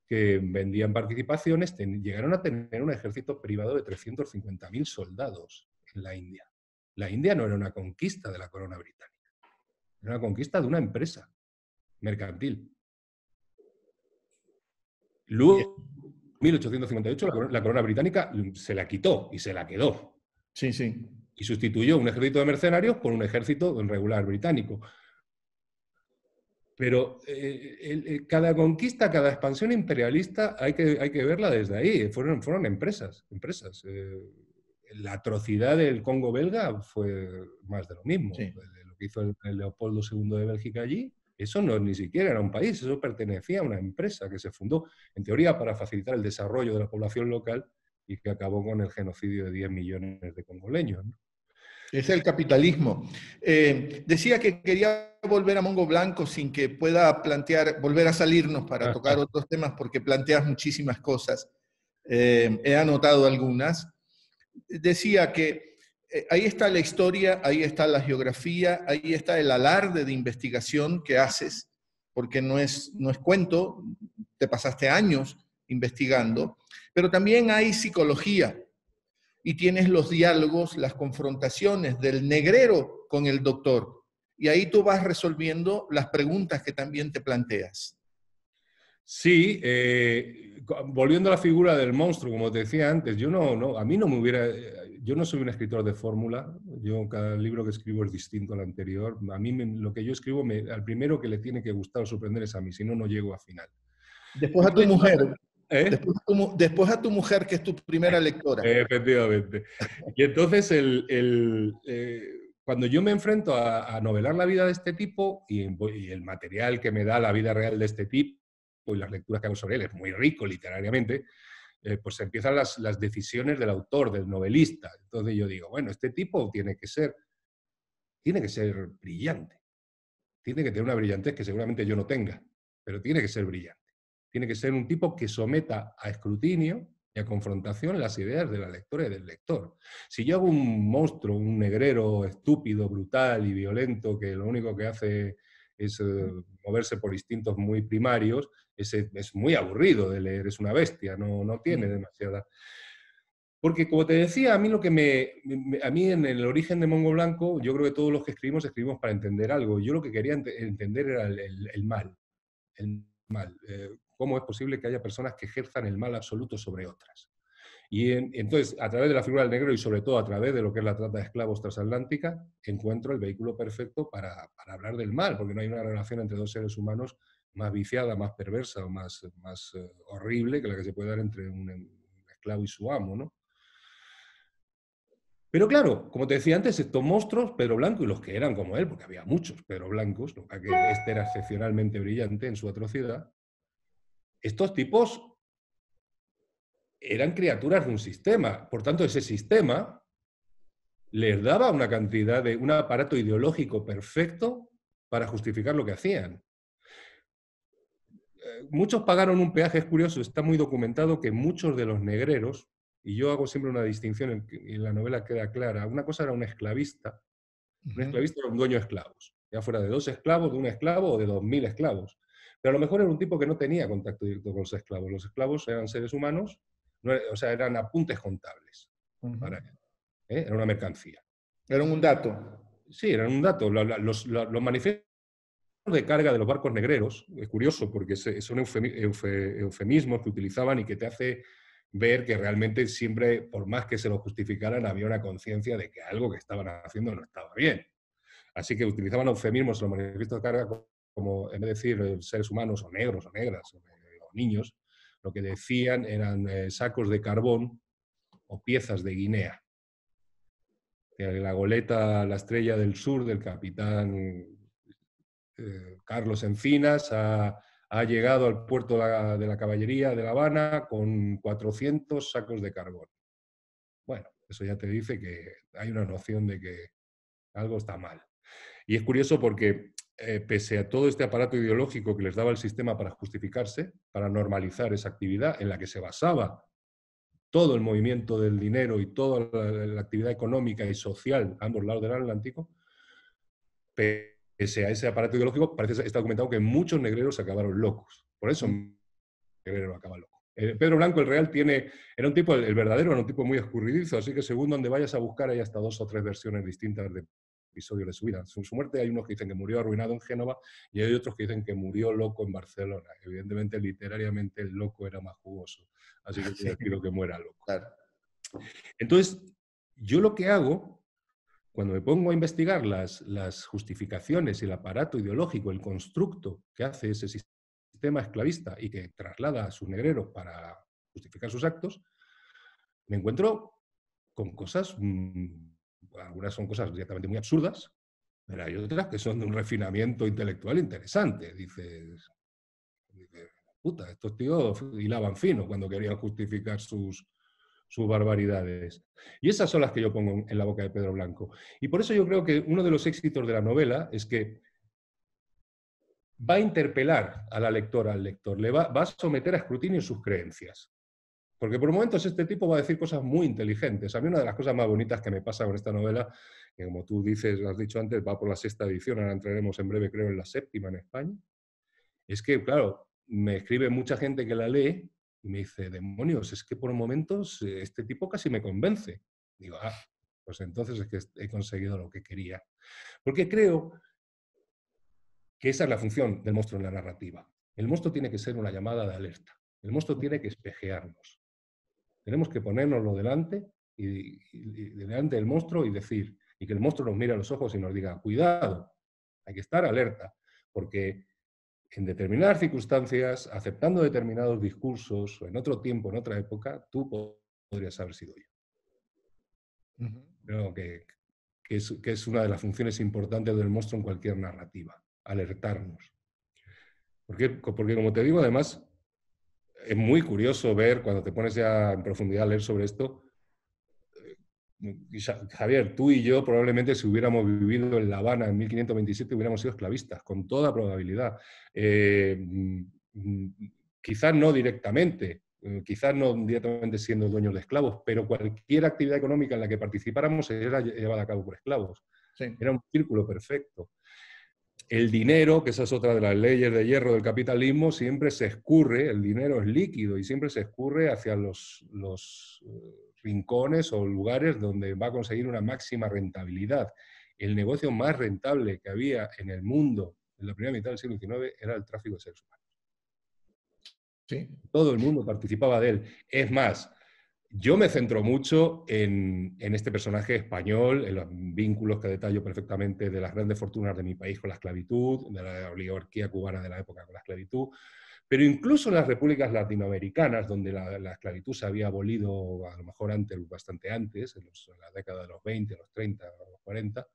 Speaker 2: que vendían participaciones, llegaron a tener un ejército privado de 350.000 soldados en la India. La India no era una conquista de la corona británica, era una conquista de una empresa mercantil. Luego, en 1858, la corona británica se la quitó y se la quedó. Sí, sí y sustituyó un ejército de mercenarios por un ejército regular británico. Pero eh, eh, cada conquista, cada expansión imperialista hay que, hay que verla desde ahí. Fueron, fueron empresas, empresas. Eh, la atrocidad del Congo belga fue más de lo mismo. Lo que hizo el, Leopoldo II de Bélgica allí, eso no ni siquiera era un país, eso pertenecía a una empresa que se fundó, en teoría, para facilitar el desarrollo de la población local y que acabó con el genocidio de 10 millones de
Speaker 1: congoleños. Es el capitalismo. Eh, decía que quería volver a Mongo Blanco sin que pueda plantear, volver a salirnos para tocar otros temas porque planteas muchísimas cosas. Eh, he anotado algunas. Decía que eh, ahí está la historia, ahí está la geografía, ahí está el alarde de investigación que haces, porque no es, no es cuento, te pasaste años investigando, pero también hay psicología, y tienes los diálogos, las confrontaciones del negrero con el doctor. Y ahí tú vas resolviendo las preguntas que también te planteas.
Speaker 2: Sí, eh, volviendo a la figura del monstruo, como te decía antes, yo no, no, a mí no me hubiera, yo no soy un escritor de fórmula, yo cada libro que escribo es distinto al anterior, a mí lo que yo escribo, al primero que le tiene que gustar o sorprender es a mí, si no, no llego a final. Después a tu mujer, ¿Eh? Después, a tu, mujer, que es tu primera lectora. [LAUGHS] Efectivamente. Y entonces, eh, cuando yo me enfrento a, novelar la vida de este tipo y, el material que me da la vida real de este tipo y las lecturas que hago sobre él, es muy rico literariamente, eh, pues empiezan las, las decisiones del autor, del novelista. Entonces yo digo, bueno, este tipo tiene que ser, tiene que ser brillante. Tiene que tener una brillantez que seguramente yo no tenga, pero tiene que ser brillante tiene que ser un tipo que someta a escrutinio y a confrontación las ideas de la lectora y del lector. Si yo hago un monstruo, un negrero estúpido, brutal y violento, que lo único que hace es eh, moverse por instintos muy primarios, es, es, muy aburrido de leer, es una bestia, no, no tiene mm. demasiada... Porque como te decía, a mí lo que me, a mí en el origen de Mongo Blanco, yo creo que todos los que escribimos escribimos para entender algo. Yo lo que quería entender era el, mal, el mal. Eh, ¿Cómo es posible que haya personas que ejerzan el mal absoluto sobre otras? Y entonces, a través de la figura del negro y sobre todo a través de lo que es la trata de esclavos transatlántica, encuentro el vehículo perfecto para, hablar del mal, porque no hay una relación entre dos seres humanos más viciada, más perversa o más, más eh, horrible que la que se puede dar entre un, esclavo y su amo, ¿no? Pero claro, como te decía antes, estos monstruos, Pedro Blanco y los que eran como él, porque había muchos Pedro Blancos, este era excepcionalmente brillante en su atrocidad, estos tipos eran criaturas de un sistema. Por tanto, ese sistema les daba una cantidad de un aparato ideológico perfecto para justificar lo que hacían. Eh, muchos pagaron un peaje, es curioso, está muy documentado que muchos de los negreros, y yo hago siempre una distinción y la novela queda clara, una cosa era un esclavista, un esclavista era un dueño de esclavos, ya fuera de dos esclavos, de un esclavo o de dos mil esclavos. Pero a lo mejor era un tipo que no tenía contacto directo con los esclavos. Los esclavos eran seres humanos, o sea, eran apuntes contables ¿eh? Era una mercancía. Eran un dato. Sí, eran un dato. Los, manifestos manifiestos de carga de los barcos negreros, es curioso porque son eufemismos que utilizaban y que te hace ver que realmente siempre, por más que se lo justificaran, había una conciencia de que algo que estaban haciendo no estaba bien. Así que utilizaban eufemismos los manifiestos de carga como en vez de decir eh, seres humanos o negros o negras o, eh, niños, lo que decían eran eh, sacos de carbón o piezas de Guinea. La goleta, la estrella del sur del capitán Carlos Encinas ha, llegado al puerto de la, de la caballería de La Habana con 400 sacos de carbón. Bueno, eso ya te dice que hay una noción de que algo está mal. Y es curioso porque, eh, pese a todo este aparato ideológico que les daba el sistema para justificarse, para normalizar esa actividad en la que se basaba todo el movimiento del dinero y toda la, actividad económica y social a ambos lados del Atlántico, pese a ese aparato ideológico, parece está documentado que muchos negreros acabaron locos. Por eso el mm. negrero acaba loco. Eh, Pedro Blanco el Real tiene, era un tipo, el, verdadero, era un tipo muy escurridizo, así que según donde vayas a buscar hay hasta dos o tres versiones distintas de episodio de su vida, su, su muerte. Hay unos que dicen que murió arruinado en Génova y hay otros que dicen que murió loco en Barcelona. Evidentemente, literariamente, el loco era más jugoso,
Speaker 1: así que quiero
Speaker 2: [LAUGHS] que muera loco. Entonces, yo lo que hago, cuando me pongo a investigar las, las justificaciones, el aparato ideológico, el constructo que hace ese sistema esclavista y que traslada a sus negreros para justificar sus actos, me encuentro con cosas mm, algunas son cosas directamente muy absurdas, pero hay otras que son de un refinamiento intelectual interesante. Dices, puta, estos tíos hilaban fino cuando querían justificar sus, sus barbaridades. Y esas son las que yo pongo en la boca de Pedro Blanco. Y por eso yo creo que uno de los éxitos de la novela es que va a interpelar a la lectora, al lector, le va, va a someter a escrutinio sus creencias. Porque por momentos este tipo va a decir cosas muy inteligentes. A mí una de las cosas más bonitas que me pasa con esta novela, que como tú dices, lo has dicho antes, va por la sexta edición, ahora entraremos en breve, creo, en la séptima en España, es que, claro, me escribe mucha gente que la lee y me dice, demonios, es que por momentos eh, este tipo casi me convence. Digo, ah, pues entonces es que he conseguido lo que quería. Porque creo que esa es la función del monstruo en la narrativa. El monstruo tiene que ser una llamada de alerta. El monstruo tiene que espejearnos. Tenemos que ponernoslo delante y, delante del monstruo y decir, y que el monstruo nos mire a los ojos y nos diga, cuidado, hay que estar alerta, porque en determinadas circunstancias, aceptando determinados discursos, o en otro tiempo, en otra época, tú podrías haber sido
Speaker 1: yo.
Speaker 2: Creo que, es, que es una de las funciones importantes del monstruo en cualquier narrativa, alertarnos. Porque, porque, como te digo, además, es muy curioso ver cuando te pones ya en profundidad a leer sobre esto. Eh, Javier, tú y yo probablemente si hubiéramos vivido en La Habana en 1527 hubiéramos sido esclavistas, con toda probabilidad. Eh, mm, mm, quizás no directamente, eh, quizás no directamente siendo dueños de esclavos, pero cualquier actividad económica en la que participáramos era llevada a cabo por esclavos. Era un círculo perfecto. El dinero, que esa es otra de las leyes de hierro del capitalismo, siempre se escurre, el dinero es líquido y siempre se escurre hacia los, eh, rincones o lugares donde va a conseguir una máxima rentabilidad. El negocio más rentable que había en el mundo en la primera mitad del siglo XIX era el tráfico de seres humanos. Sí. Todo el mundo participaba de él. Es más, yo me centro mucho en, este personaje español, en los vínculos que detallo perfectamente de las grandes fortunas de mi país con la esclavitud, de la oligarquía cubana de la época con la esclavitud, pero incluso en las repúblicas latinoamericanas, donde la, esclavitud se había abolido a lo mejor antes, bastante antes, en, la década de los 20, los 30, los 40,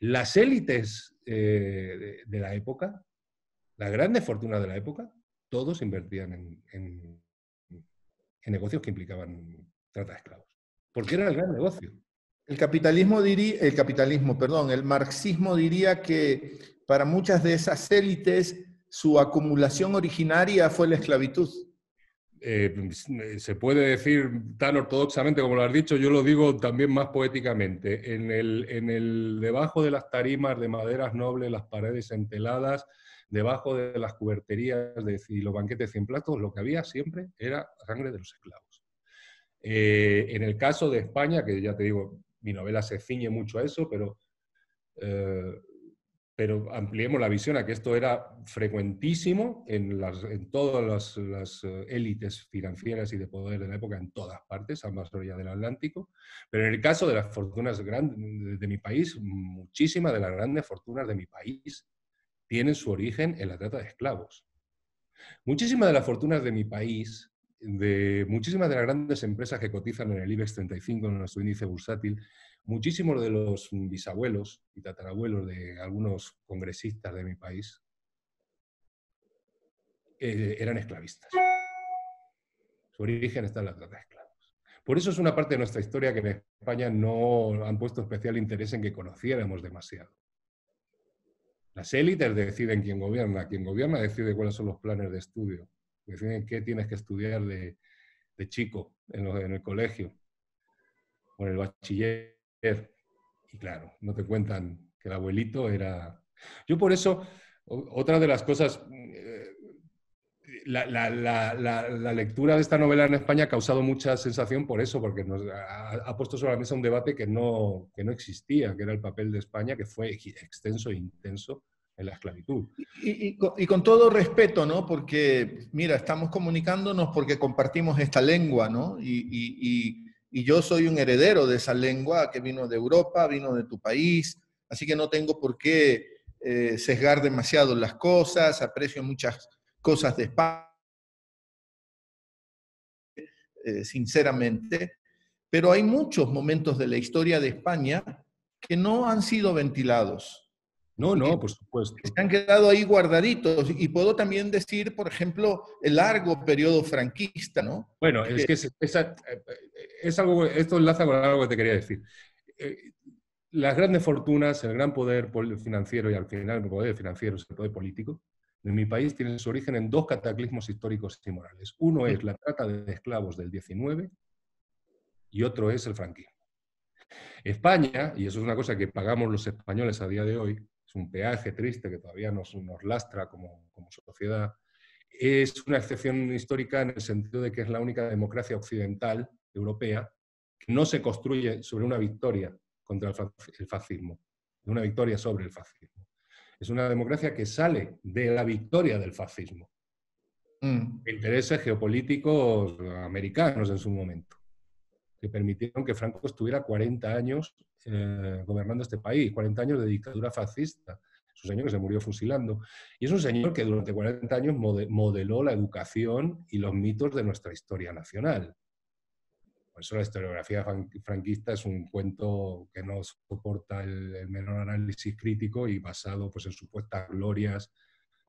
Speaker 2: las élites eh, de, la época, las grandes fortunas de la época, todos invertían en en negocios que implicaban
Speaker 1: trata de esclavos. Porque era el gran negocio. El capitalismo diría, el capitalismo, perdón, el marxismo diría que para muchas de esas élites su acumulación originaria fue la esclavitud.
Speaker 2: Eh, pues, se puede decir tan ortodoxamente como lo has dicho, yo lo digo también más poéticamente. En el, en el debajo de las tarimas de maderas nobles, las paredes enteladas, debajo de las cuberterías de, y los banquetes cien platos, lo que había siempre era sangre de los esclavos. Eh, en el caso de España, que ya te digo, mi novela se ciñe mucho a eso, pero, eh, pero ampliemos la visión a que esto era frecuentísimo en, las, en todas las, las, eh, élites financieras y de poder de la época, en todas partes, ambas orillas del Atlántico. Pero en el caso de las fortunas grandes de mi país, muchísimas de las grandes fortunas de mi país tienen su origen en la trata de esclavos. Muchísimas de las fortunas de mi país, de muchísimas de las grandes empresas que cotizan en el IBEX 35, en nuestro índice bursátil, muchísimos de los bisabuelos y tatarabuelos de algunos congresistas de mi país eh, eran esclavistas. Su origen está en la trata de esclavos. Por eso es una parte de nuestra historia que en España no han puesto especial interés en que conociéramos demasiado. Las élites deciden quién gobierna, quien gobierna decide cuáles son los planes de estudio, deciden qué tienes que estudiar de, chico en, el colegio o en el bachiller. Y claro, no te cuentan que el abuelito era... Yo por eso, otra de las cosas... Eh, la, lectura de esta novela en España ha causado mucha sensación por eso, porque nos ha, puesto sobre la mesa un debate que no, no existía, que era el papel de España, que fue extenso e intenso en la esclavitud.
Speaker 1: Y, con todo respeto, ¿no? Porque, mira, estamos comunicándonos porque compartimos esta lengua, Y, yo soy un heredero de esa lengua que vino de Europa, vino de tu país, así que no tengo por qué eh, sesgar demasiado las cosas, aprecio muchas cosas de España, eh, sinceramente, pero hay muchos momentos de la historia de España que no han sido ventilados. No, no, por supuesto. se han quedado ahí guardaditos. Y puedo también decir, por ejemplo, el largo periodo franquista, ¿no?
Speaker 2: Bueno, es que eh, eh, es, algo, esto enlaza con algo que te quería decir. Las grandes fortunas, el gran poder financiero y al final el poder financiero, el poder político, en mi país tienen su origen en dos cataclismos históricos y morales. Uno es la trata de esclavos del 19 y otro es el franquismo. España, y eso es una cosa que pagamos los españoles a día de hoy, es un peaje triste que todavía nos, nos lastra como, como sociedad, es una excepción histórica en el sentido de que es la única democracia occidental europea que no se construye sobre una victoria contra el fascismo, una victoria sobre el fascismo es una democracia que sale de la victoria del fascismo. Mm. Intereses geopolíticos americanos en su momento, que permitieron que Franco estuviera 40 años eh, gobernando este país, 40 años de dictadura fascista. Es un señor que se murió fusilando. Y es un señor que durante 40 años modeló la educación y los mitos de nuestra historia nacional. Por eso la historiografía franquista es un cuento que no soporta el, menor análisis crítico y basado pues, en supuestas glorias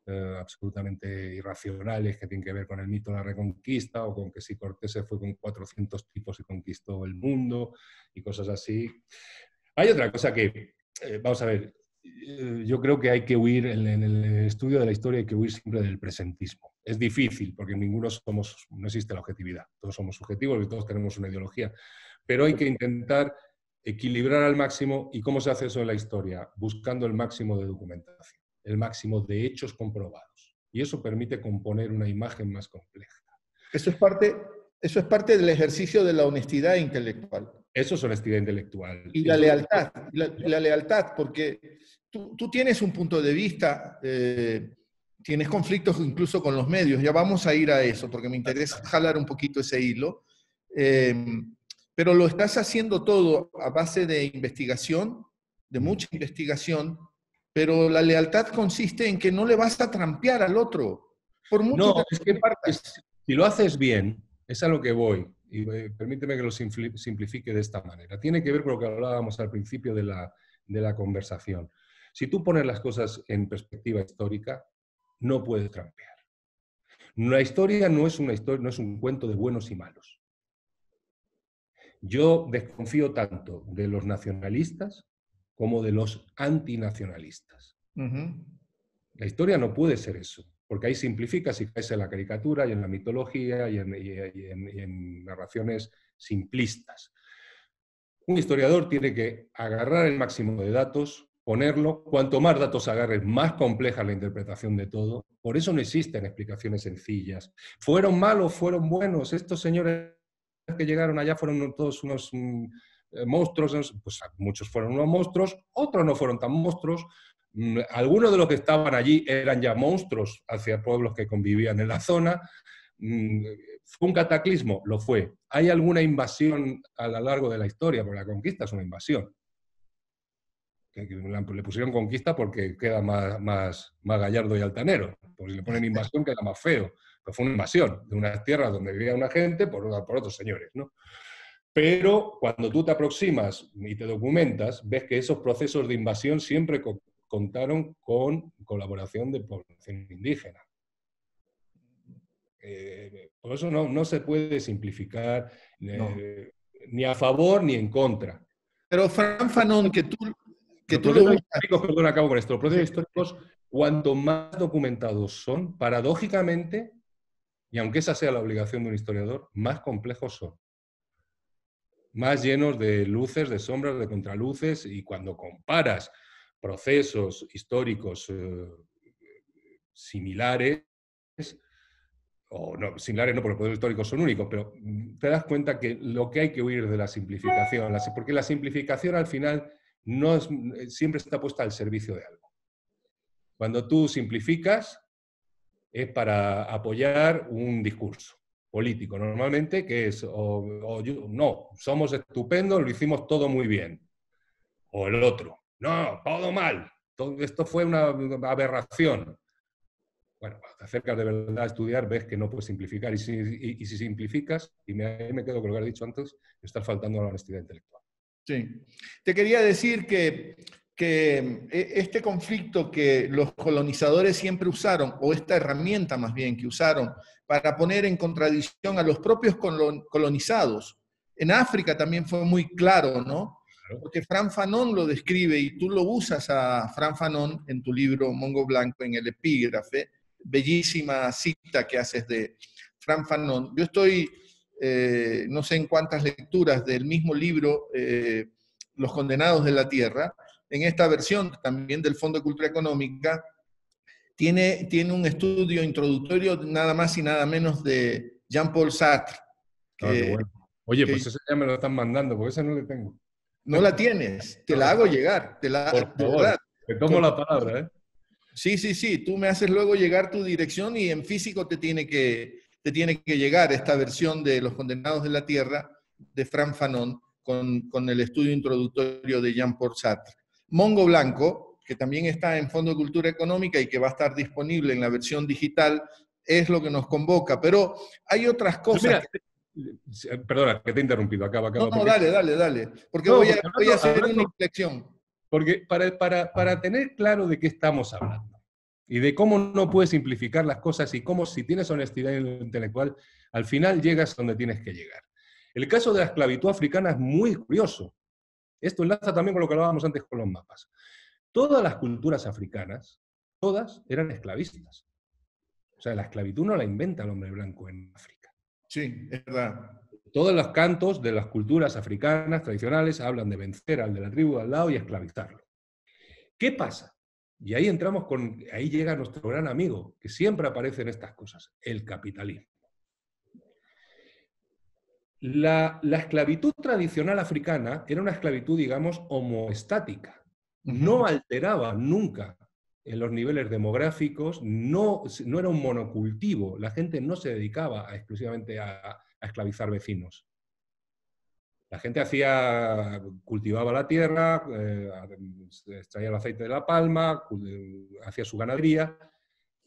Speaker 2: eh, absolutamente irracionales que tienen que ver con el mito de la reconquista o con que si Cortés se fue con 400 tipos y conquistó el mundo y cosas así. Hay otra cosa que, eh, vamos a ver, eh, yo creo que hay que huir, en, el estudio de la historia hay que huir siempre del presentismo. Es difícil porque ninguno somos, no existe la objetividad, todos somos subjetivos y todos tenemos una ideología, pero hay que intentar equilibrar al máximo y cómo se hace eso en la historia, buscando el máximo de documentación, el máximo de hechos comprobados. Y eso permite componer una imagen más compleja.
Speaker 1: Eso es parte, eso es parte del ejercicio de la honestidad intelectual.
Speaker 2: Eso es honestidad intelectual.
Speaker 1: Y la lealtad, la, lealtad, porque tú, tienes un punto de vista, eh, tienes conflictos incluso con los medios, ya vamos a ir a eso, porque me interesa jalar un poquito ese hilo, eh, pero lo estás haciendo todo a base de investigación, de mucha investigación, pero la lealtad consiste en que no le vas a trampear al otro, por mucho no, que Si lo haces bien,
Speaker 2: es a lo que voy, y eh, permíteme que lo simplifique de esta manera. Tiene que ver con lo que hablábamos al principio de la conversación. Si tú pones las cosas en perspectiva histórica, no puedes trampear. La historia no es una historia, no es un cuento de buenos y malos. Yo desconfío tanto de los nacionalistas como de los antinacionalistas.
Speaker 1: La
Speaker 2: historia no puede ser eso, porque ahí simplificas y caes en la caricatura y en la mitología y en narraciones simplistas. Un historiador tiene que agarrar el máximo de datos, ponerlo, cuanto más datos agarres, más compleja la interpretación de todo. Por eso no existen explicaciones sencillas. ¿Fueron malos? ¿Fueron buenos? Estos señores que llegaron allá fueron todos unos mm, eh, monstruos, pues muchos fueron unos monstruos, otros no fueron tan monstruos. Mm, algunos de los que estaban allí eran ya monstruos hacia pueblos que convivían en la zona. Mm, ¿Fue un cataclismo? Lo fue. ¿Hay alguna invasión a lo largo de la historia? Porque la conquista es una invasión. Pues le pusieron conquista porque queda más, más, gallardo y altanero. Porque si le ponen [LAUGHS] invasión queda más feo. Pero fue una invasión de unas tierras donde vivía una gente por, por otros señores, Pero cuando tú te aproximas y te documentas, ves que esos procesos de invasión siempre contaron con colaboración de población indígena. Eh, por eso no, no, se puede simplificar eh, ni a favor ni en contra. Pero Fran
Speaker 1: Fanon, que tú,
Speaker 2: que todos los históricos, perdón, acabo con esto. Los procesos históricos, cuanto más documentados son, paradójicamente, y aunque esa sea la obligación de un historiador, más complejos son. Más llenos de luces, de sombras, de contraluces, y cuando comparas procesos históricos eh, similares, o no, similares no, porque los procesos históricos son únicos, pero mm, te das cuenta que lo que hay que huir de la simplificación, porque la simplificación al final no eh, siempre está puesta al servicio de algo. Cuando tú simplificas, es para apoyar un discurso político normalmente, que es, o, yo, no, somos estupendos, lo hicimos todo muy bien. O el otro, no, todo mal, todo, esto fue una aberración. Bueno, cuando te acercas de verdad a estudiar, ves que no puedes simplificar. Y si, simplificas, y me, quedo con lo que has dicho antes, estás faltando a la honestidad intelectual.
Speaker 1: Sí. Te quería decir que, que, e, este conflicto que los colonizadores siempre usaron, o esta herramienta más bien que usaron, para poner en contradicción a los propios colonizados, en África también fue muy claro, ¿no? Porque Fran Fanon lo describe y tú lo usas a Fran Fanon en tu libro Mongo Blanco, en el epígrafe, bellísima cita que haces de Fran Fanon. Yo estoy eh, no sé en cuántas lecturas del mismo libro, eh, Los Condenados de la Tierra, en esta versión también del Fondo de Cultura Económica, tiene, tiene un estudio introductorio nada más y nada menos de Jean-Paul Sartre. Ah, Oye, pues eso ya me lo están mandando, porque esa no la tengo. No la tienes, te la hago llegar. Te la, Por te tomo la palabra, ¿eh? Sí, sí, sí, tú me haces luego llegar tu dirección y en físico te tiene que, te tiene que llegar esta versión de Los Condenados de la Tierra de Fran Fanon con, el estudio introductorio de Jean-Paul Sartre. Mongo Blanco, que también está en Fondo de Cultura Económica y que va a estar disponible en la versión digital, es lo que nos convoca. Pero hay otras cosas. Eh,
Speaker 2: eh, perdona, que te he interrumpido, acaba, acaba. No, no dale, dale, dale,
Speaker 1: porque voy, a, hacer una
Speaker 2: inflexión. Porque para, para, para ah. tener claro de qué estamos hablando y de cómo no puedes simplificar las cosas y cómo si tienes honestidad intelectual, al final llegas donde tienes que llegar. El caso de la esclavitud africana es muy curioso. Esto enlaza también con lo que hablábamos antes con los mapas. Todas las culturas africanas, todas eran esclavistas. O sea, la esclavitud no la inventa el hombre blanco en África. Sí, es verdad. Todos los cantos de las culturas africanas tradicionales hablan de vencer al de la tribu al lado y esclavizarlo. ¿Qué pasa? Y ahí entramos con, ahí llega nuestro gran amigo, que siempre aparece en estas cosas, el capitalismo. La, esclavitud tradicional africana era una esclavitud, digamos, homoestática. No alteraba nunca en los niveles demográficos, no, no era un monocultivo, la gente no se dedicaba exclusivamente a, a esclavizar vecinos. La gente hacía, cultivaba la tierra, eh, extraía el aceite de la palma, hacía su ganadería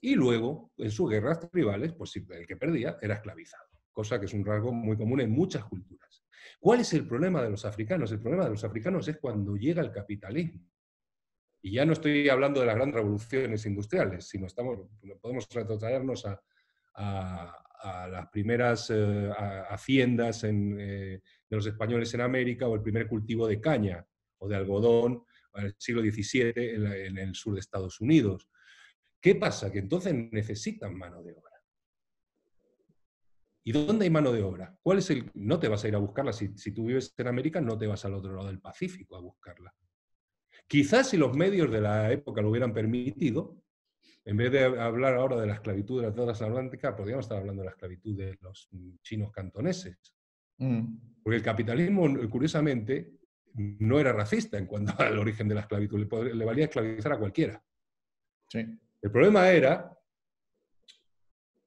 Speaker 2: y luego, en sus guerras tribales, pues el que perdía era esclavizado, cosa que es un rasgo muy común en muchas culturas. ¿Cuál es el problema de los africanos? El problema de los africanos es cuando llega el capitalismo. Y ya no estoy hablando de las grandes revoluciones industriales, sino estamos, podemos retrotraernos a, a las primeras eh, haciendas eh, de los españoles en América o el primer cultivo de caña o de algodón en el siglo XVII en, el sur de Estados Unidos. ¿Qué pasa? Que entonces necesitan mano de obra. ¿Y dónde hay mano de obra? ¿Cuál es el... No te vas a ir a buscarla. Si, si tú vives en América, no te vas al otro lado del Pacífico a buscarla. Quizás si los medios de la época lo hubieran permitido, en vez de hablar ahora de la esclavitud de las Transatlántica, podríamos estar hablando de la esclavitud de los chinos cantoneses. Mm. Porque el capitalismo, curiosamente, no era racista en cuanto [LAUGHS] al origen de la esclavitud, le, valía esclavizar a cualquiera. El problema era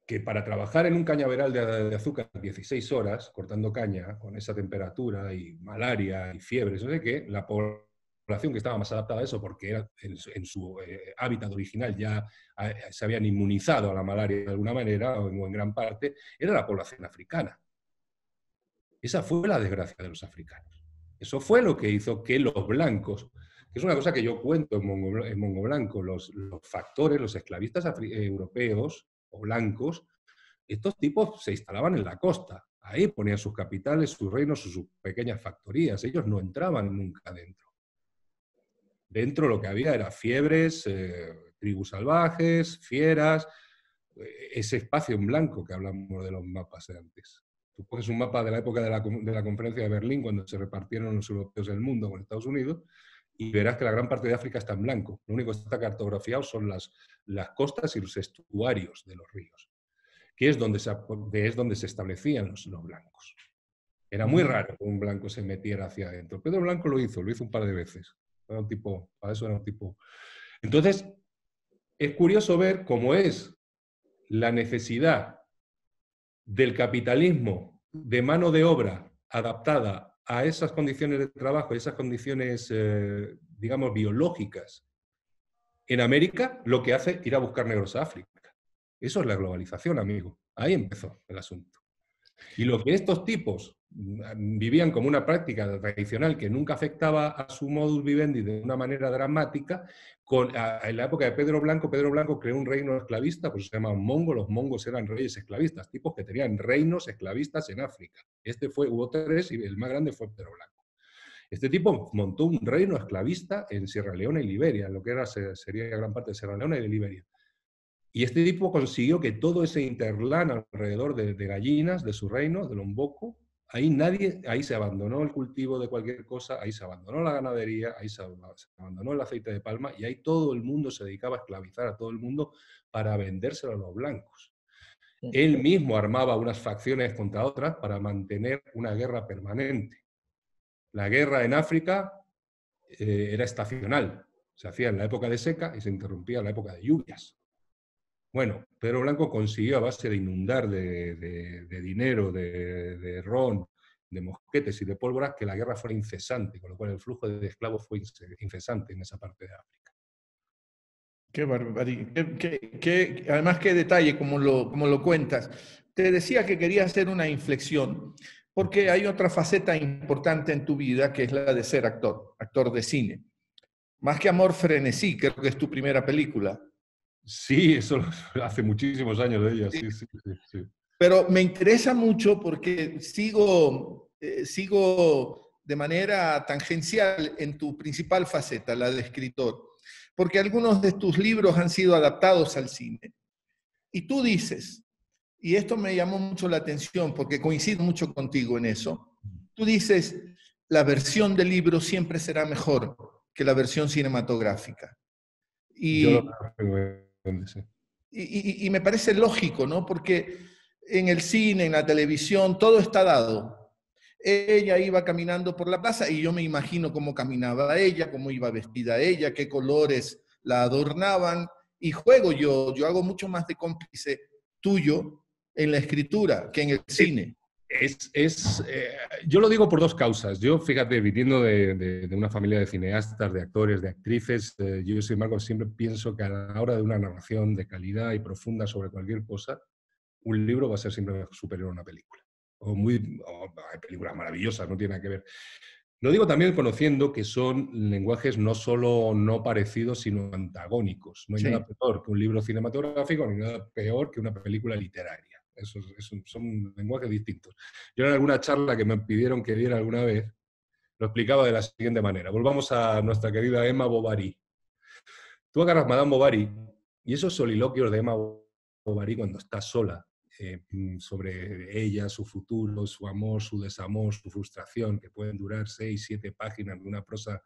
Speaker 2: que para trabajar en un cañaveral de, azúcar 16 horas, cortando caña, con esa temperatura y malaria y fiebre, no sé qué, la población población que estaba más adaptada a eso porque era en, su eh, hábitat original ya ah, eh, se habían inmunizado a la malaria de alguna manera o en, gran parte, era la población africana. Esa fue la desgracia de los africanos. Eso fue lo que hizo que los blancos, que es una cosa que yo cuento en Mongo, en Mongo Blanco, los, los, factores, los esclavistas eh, europeos o blancos, estos tipos se instalaban en la costa. Ahí ponían sus capitales, sus reinos, sus, sus pequeñas factorías. Ellos no entraban nunca adentro. Dentro lo que había era fiebres, eh, tribus salvajes, fieras, eh, ese espacio en blanco que hablamos de los mapas de antes. Tú pones un mapa de la época de la, de la conferencia de Berlín, cuando se repartieron los europeos del mundo con Estados Unidos, y verás que la gran parte de África está en blanco. Lo único que está cartografiado son las, las costas y los estuarios de los ríos, que es donde se, es donde se establecían los, los blancos. Era muy raro que un blanco se metiera hacia adentro. Pedro Blanco lo hizo, lo hizo un par de veces tipo, eso era un tipo. Entonces, es curioso ver cómo es la necesidad del capitalismo de mano de obra adaptada a esas condiciones de trabajo, esas condiciones, eh, digamos, biológicas en América, lo que hace ir a buscar negros a África. Eso es la globalización, amigo. Ahí empezó el asunto. Y lo que estos tipos mm, ah, vivían como una práctica tradicional que nunca afectaba a su modus vivendi de una manera dramática, con, en la época de Pedro Blanco, Pedro Blanco creó un reino esclavista, pues se llamaban mongo, los mongos eran reyes esclavistas, tipos que tenían reinos esclavistas en África. Este fue, hubo tres y el más grande fue Pedro Blanco. Este tipo montó un reino esclavista en Sierra Leona y Liberia, lo que era, sería gran parte de Sierra Leona y Liberia. Y este tipo consiguió que todo ese interlán alrededor de, gallinas, de su reino, de Lomboco, ahí nadie, ahí se abandonó el cultivo de cualquier cosa, ahí se abandonó la ganadería, ahí se abandonó el aceite de palma y ahí todo el mundo se dedicaba a esclavizar a todo el mundo para vendérselo a los blancos. Él mismo armaba unas facciones contra otras para mantener una guerra permanente. La guerra en África eh, era estacional, se hacía en la época de seca y se interrumpía en la época de lluvias. Bueno, Pedro Blanco consiguió a base de inundar de, dinero, de, ron, de mosquetes y de pólvora que la guerra fuera incesante, con lo cual el flujo de esclavos
Speaker 1: fue incesante en esa parte de África. Qué barbaridad. además, qué detalle, como lo, como lo cuentas. Te decía que quería hacer una inflexión, porque hay otra faceta importante en tu vida, que es la de ser actor, actor de cine. Más que Amor Frenesí, creo que es tu primera película. Sí, eso [LAUGHS] hace muchísimos años de ella, Pero me interesa mucho porque sigo, eh, sigo de manera tangencial en tu principal faceta, la de escritor, porque algunos de tus libros han sido adaptados al cine. Y tú dices, y esto me llamó mucho la atención porque coincido mucho contigo en eso, tú dices, la versión del libro siempre será mejor que la versión cinematográfica. Y, y, me parece lógico, ¿no? Porque en el cine, en la televisión, todo está dado. Ella iba caminando por la plaza y yo me imagino cómo caminaba ella, cómo iba vestida ella, qué colores la adornaban. Y juego yo, yo hago mucho más de cómplice tuyo en la escritura que en el cine
Speaker 2: es, eh, yo lo digo por dos causas. Yo, fíjate, viniendo de, una familia de cineastas, de actores, de actrices, eh, yo, sin embargo, siempre pienso que a la hora de una narración de calidad y profunda sobre cualquier cosa, un libro va a ser siempre superior a una película. O muy, hay películas maravillosas, no tiene nada que ver. Lo digo también conociendo que son lenguajes no solo no parecidos, sino antagónicos. No hay nada peor que un libro cinematográfico, ni nada peor que una película literaria son lenguajes distintos. Yo en alguna charla que me pidieron que diera alguna vez, lo explicaba de la siguiente manera. Volvamos a nuestra querida Emma Bovary. Tú agarras Madame Bovary y esos soliloquios de Emma Bovary cuando está sola eh, mm, sobre ella, su futuro, su amor, su desamor, su frustración, que pueden durar seis, siete páginas de una prosa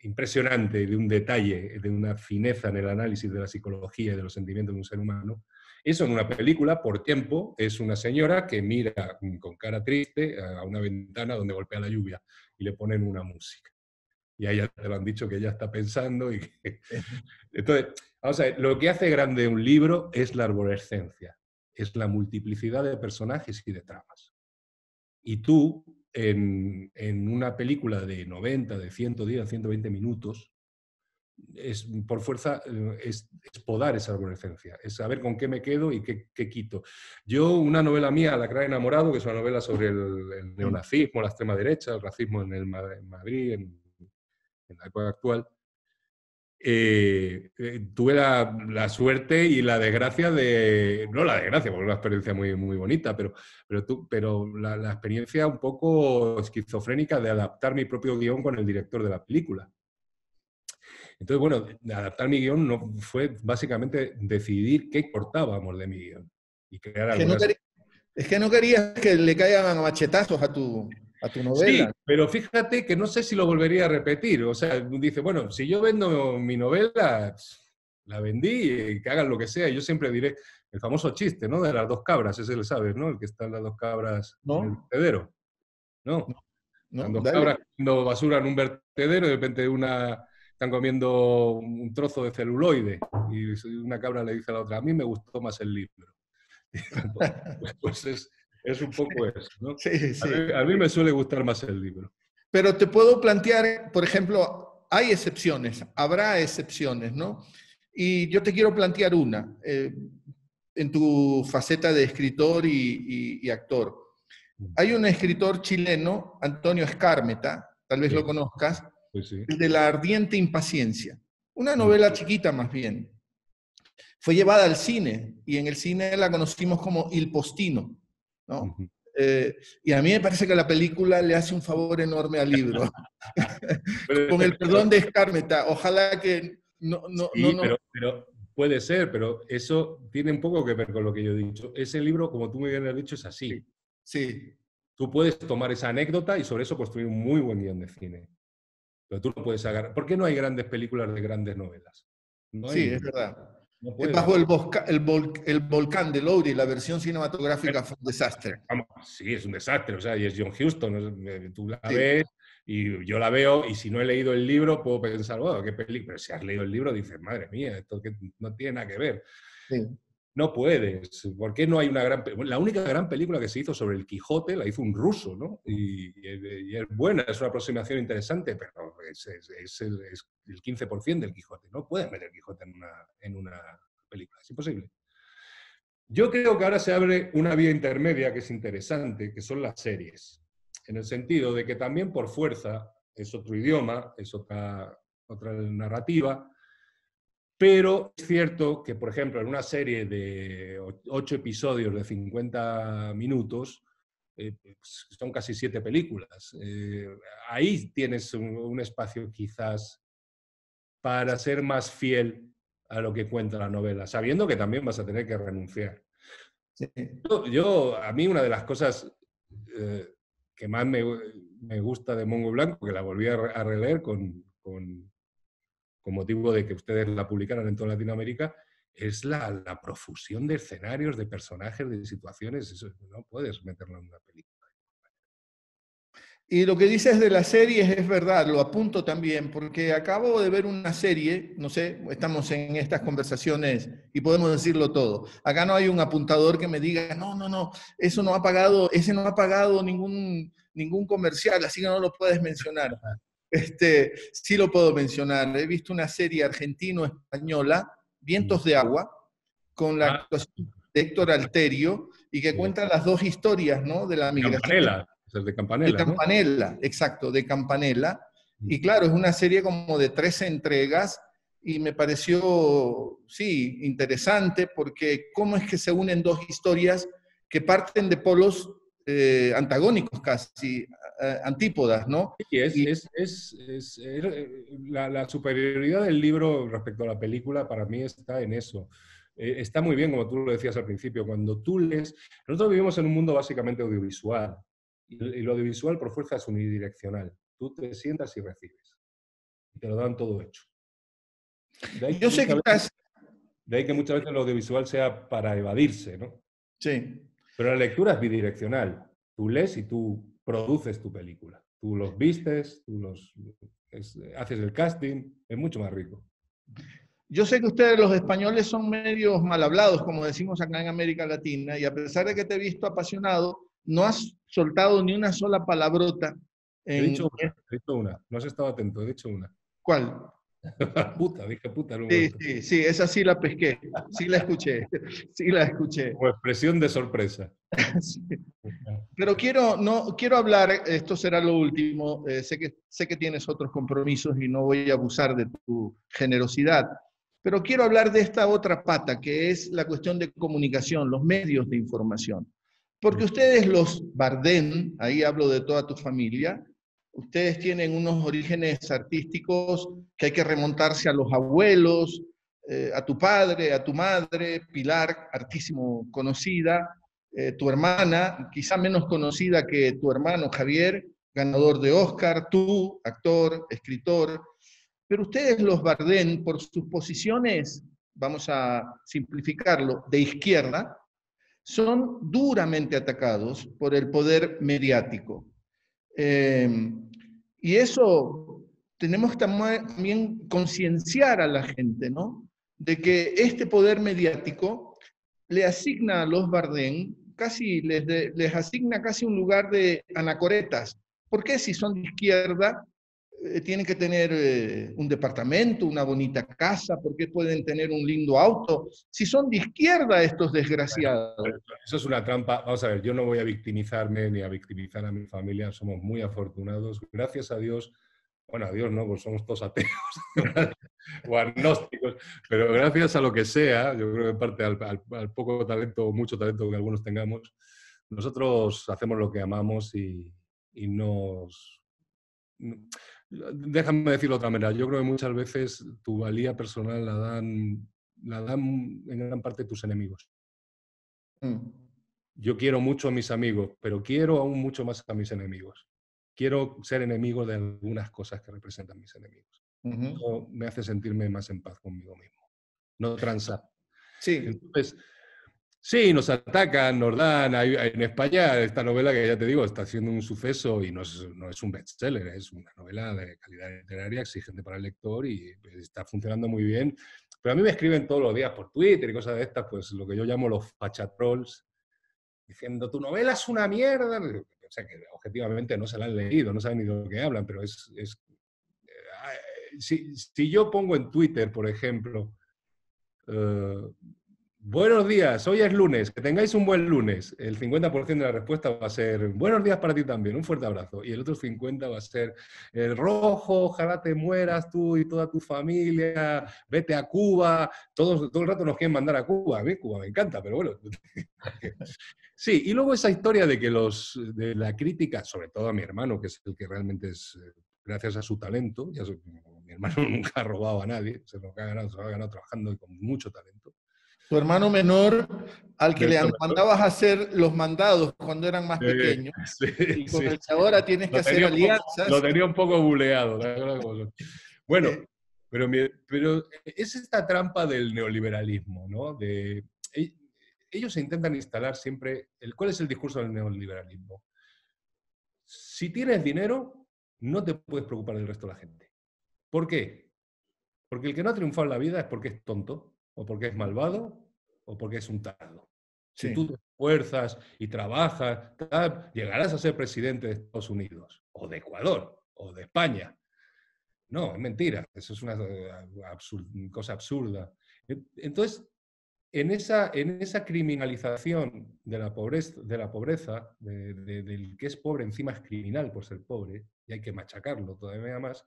Speaker 2: impresionante, de un detalle, de una fineza en el análisis de la psicología y de los sentimientos de un ser humano, eso en una película, por tiempo, es una señora que mira con cara triste a una ventana donde golpea la lluvia y le ponen una música. Y ahí ella te lo han dicho que ella está pensando. Y
Speaker 1: [LAUGHS]
Speaker 2: Entonces, lo que hace grande un libro es la arborescencia, es la multiplicidad de personajes y de tramas. Y tú, en, en una película de 90, de 110, 120 minutos, es, por fuerza eh, es, es, podar esa adolescencia, es saber con qué me quedo y qué, quito. Yo, una novela mía, La Gran Enamorado, que es una novela sobre el, mm. neonazismo, la extrema derecha, el racismo en, el, Madrid, en, la época actual, eh, eh, tuve la, suerte y la desgracia de, no la desgracia, porque es una experiencia muy, muy bonita, pero, pero, la experiencia un poco esquizofrénica de adaptar mi propio guión con el director de la película entonces, bueno, adaptar mi guión no, fue básicamente decidir qué cortábamos de mi guión y es,
Speaker 1: que no querías, que le caigan machetazos a tu, a tu novela. Sí,
Speaker 2: pero fíjate que no sé si lo volvería a repetir. O sea, dice, bueno, si yo vendo mi novela, la vendí y eh, que hagan lo que sea. Yo siempre diré el famoso chiste, ¿no? De las dos cabras, ese lo sabes, ¿no? El que están las dos cabras en el vertedero. No. no, las dos cabras cuando basura en un vertedero de repente una están comiendo un trozo de celuloide y una cabra le dice a la otra, a mí me gustó más el libro. [LAUGHS] pues es, un poco
Speaker 1: eso, ¿no? A, mí, me
Speaker 2: suele gustar más el libro.
Speaker 1: Pero te puedo plantear, por ejemplo, hay excepciones, habrá excepciones, ¿no? Y yo te quiero plantear una, eh, en tu faceta de escritor y, actor. Mm. Hay un escritor chileno, Antonio Escármeta, tal vez lo conozcas, de la ardiente impaciencia. Una mm. novela chiquita más bien. Fue llevada al cine y en el cine la conocimos como Il Postino. ¿no? Eh, y a mí me parece que la película le hace un favor enorme al libro. [LAUGHS]
Speaker 2: Con el perdón de
Speaker 1: Escarmeta, ojalá que no... no, no,
Speaker 2: Pero, puede ser, pero eso tiene un poco que ver con lo que yo he dicho. Ese libro, como tú me bien has dicho, es así. Sí. Tú puedes tomar esa anécdota y sobre eso construir un muy buen guión de cine. Pero tú
Speaker 1: no puedes agarrar. ¿Por qué no hay grandes películas de grandes novelas? sí, es verdad.
Speaker 2: Bajo el,
Speaker 1: volcán de Lowry, la versión cinematográfica fue un desastre. sí,
Speaker 2: es un desastre. O sea, y es John Huston. Eh, tú la ves y yo la veo, y si no he leído el libro, puedo pensar, wow, qué película. Pero si has leído el libro, dices, madre mía, esto que no tiene nada que ver. Sí. No puedes. ¿Por qué no hay una gran La única gran película que se hizo sobre el Quijote la hizo un ruso, ¿no? Y, es buena, es una aproximación interesante, pero es, el, 15% del Quijote. No puedes meter el Quijote en una, en una película, es imposible. Yo creo que ahora se abre una vía intermedia que es interesante, que son las series, en el sentido de que también por fuerza es otro idioma, es otra narrativa, pero es cierto que, por ejemplo, en una serie de ocho episodios de 50 minutos, eh, pues, son casi siete películas. Eh, ahí tienes un, espacio quizás para ser más fiel a lo que cuenta la novela, sabiendo que también vas a tener que renunciar. Yo, a mí una de las cosas eh, que más me, gusta de Mongo Blanco, que la volví a, releer con con motivo de que ustedes la publicaran en toda Latinoamérica, es la, profusión de escenarios, de personajes, de situaciones. Eso, no puedes meterlo en una película.
Speaker 1: Y lo que dices de las series es verdad, lo apunto también, porque acabo de ver una serie, no sé, estamos en estas conversaciones y podemos decirlo todo. Acá no hay un apuntador que me diga, no, no, no, eso no ha pagado, ese no ha pagado ningún, ningún comercial, así que no lo puedes mencionar. Este, sí lo puedo mencionar. He visto una serie argentino-española, Vientos de Agua, con la ah. actuación de Héctor Alterio, y que cuenta las dos historias, ¿no? De la migración. Campanella, el de Campanela. De Campanela, exacto, de Campanela. Mm. Y claro, es una serie como de tres entregas y me pareció, sí, interesante porque cómo es que se unen dos historias que parten de polos eh, antagónicos casi, eh, antípodas, ¿no?
Speaker 2: Sí, es, er, eh, la, superioridad del libro respecto a la película para mí está en eso. Eh, está muy bien, como tú lo decías al principio, cuando tú lees... Nosotros vivimos en un mundo básicamente audiovisual, y, lo audiovisual por fuerza es unidireccional. Tú te sientas y recibes. Y te lo dan todo hecho.
Speaker 1: Yo sé que estás...
Speaker 2: De ahí que muchas veces lo audiovisual sea para evadirse, ¿no? Sí. Pero la lectura es bidireccional. Tú lees y tú produces tu película. Tú los vistes, tú los
Speaker 1: haces el casting, es mucho más rico. Yo sé que ustedes los españoles son medios mal hablados, como decimos acá en América Latina, y a pesar de que te he visto apasionado, no has soltado ni una sola palabrota. una, he dicho
Speaker 2: una, no has estado atento, he dicho
Speaker 1: una. ¿Cuál? [LAUGHS] puta,
Speaker 2: dije puta. sí,
Speaker 1: sí, sí, esa sí la pesqué, sí la escuché, [LAUGHS] sí la escuché. O
Speaker 2: expresión de sorpresa. [LAUGHS]
Speaker 1: Pero quiero, no, quiero hablar, esto será lo último, eh, sé, que, sé que tienes otros compromisos y no voy a abusar de tu generosidad, pero quiero hablar de esta otra pata, que es la cuestión de comunicación, los medios de información. Porque ustedes los Bardén, ahí hablo de toda tu familia, ustedes tienen unos orígenes artísticos que hay que remontarse a los abuelos, eh, a tu padre, a tu madre, Pilar, artísimo conocida, eh, tu hermana, quizá menos conocida que tu hermano Javier, ganador de Oscar, tú, actor, escritor, pero ustedes los bardén por sus posiciones, vamos a simplificarlo, de izquierda, son duramente atacados por el poder mediático. Em, y eso tenemos que también concienciar a la gente, ¿no? De que este poder mediático le asigna a los Bardén, casi les, les asigna casi un lugar de anacoretas. ¿Por qué si son de izquierda eh, tienen que tener eh, un departamento, una bonita casa, porque pueden tener un lindo auto, si son de izquierda estos desgraciados.
Speaker 2: Eso es una trampa. Vamos a ver, yo no voy a victimizarme ni a victimizar a mi familia, somos muy afortunados. Gracias a Dios, bueno, a Dios no, pues somos todos ateos [LAUGHS] o agnósticos, pero gracias a lo que sea, yo creo que en parte al, poco talento o mucho talento que algunos tengamos, nosotros hacemos lo que amamos y nos déjame decirlo de otra manera, yo creo que muchas veces tu valía personal la dan, la dan en gran parte tus enemigos. Mm. Yo quiero mucho a mis amigos, pero quiero aún mucho más a mis enemigos. Quiero ser enemigo de algunas cosas que representan mis enemigos. me hace sentirme más en paz conmigo mismo. No transar. Sí. Entonces, Sí, nos atacan, nos dan. en España, esta novela que ya te digo, está haciendo un suceso y no es, no es un bestseller, es una novela de calidad literaria, exigente para el lector y pues, está funcionando muy bien. Pero a mí me escriben todos los días por Twitter y cosas de estas, pues lo que yo llamo los fachatrolls, diciendo, tu novela es una mierda. O sea, que objetivamente no se la han leído, no saben ni de lo que hablan, pero es... Eh, si, yo pongo en Twitter, por ejemplo, eh... Buenos días, hoy es lunes, que tengáis un buen lunes. El 50% de la respuesta va a ser buenos días para ti también, un fuerte abrazo. Y el otro 50% va a ser el rojo, ojalá te mueras tú y toda tu familia, vete a Cuba. Todos, todo el rato nos quieren mandar a Cuba, a mí Cuba me encanta, pero bueno. [LAUGHS] Sí, y luego esa historia de que los, de la crítica, sobre todo a mi hermano, que es el que realmente es, gracias a su talento, mi hermano [LAUGHS] nunca ha robado a nadie, se lo ha ganado, se lo ha trabajando y con mucho talento
Speaker 1: tu hermano menor al que le mandabas a hacer los mandados cuando eran más pequeños.
Speaker 2: y el ahora tienes que hacer alianzas. lo tenía un poco buleado. bueno, eh. pero, pero es esta trampa del neoliberalismo, ¿no? De, e, ellos intentan instalar siempre. El, ¿Cuál es el discurso del neoliberalismo? Si tienes dinero, no te puedes preocupar del resto de la gente. ¿Por qué? Porque el que no ha triunfado en la vida es porque es tonto o porque es malvado, o porque es un tardo. Si tú te esfuerzas y trabajas, llegarás a ser presidente de Estados Unidos, o de Ecuador, o de España. No, es mentira, eso es una eh, cosa absurda. Entonces, en esa, en esa criminalización de la pobreza, de del que es pobre encima es criminal por ser pobre, y hay que machacarlo todavía más,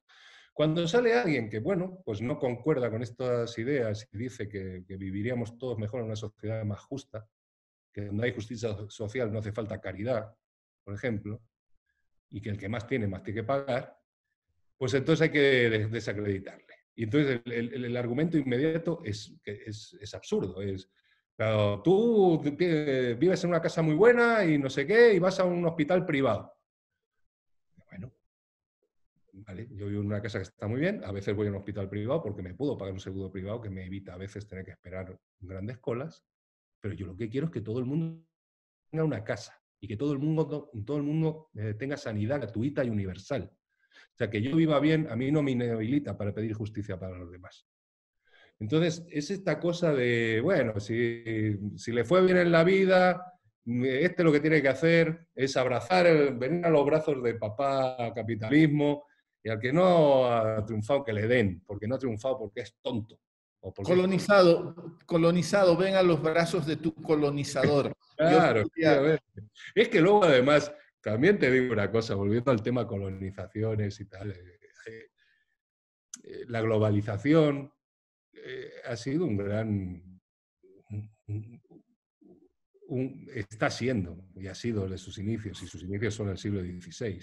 Speaker 2: cuando sale alguien que, bueno, pues no concuerda con estas ideas y dice que, viviríamos todos mejor en una sociedad más justa, que donde hay justicia social no hace falta caridad, por ejemplo, y que el que más tiene más tiene que pagar, pues entonces hay que desacreditarle. Y entonces el, argumento inmediato es, es absurdo, es, claro, tú eh, vives en una casa muy buena y no sé qué, y vas a un hospital privado yo vivo en una casa que está muy bien, a veces voy a un hospital privado porque me puedo pagar un seguro privado que me evita a veces tener que esperar grandes colas, pero yo lo que quiero es que todo el mundo tenga una casa y que todo el mundo, todo el mundo eh, tenga sanidad gratuita y universal. O sea, que yo viva bien, a mí no me inhabilita para pedir justicia para los demás. Entonces, es esta cosa de, bueno, si, le fue bien en la vida, este lo que tiene que hacer es abrazar, venir a los brazos de papá capitalismo y al que no ha triunfado, que le den, porque no ha triunfado porque es tonto.
Speaker 1: Colonizado, colonizado, ven a los brazos de tu colonizador. [LAUGHS] claro,
Speaker 2: es que luego además, también te digo una cosa, volviendo al tema colonizaciones y tal, eh, eh, eh, la globalización ha sido un gran... está siendo y ha sido de sus inicios, y sus inicios son el siglo XVI,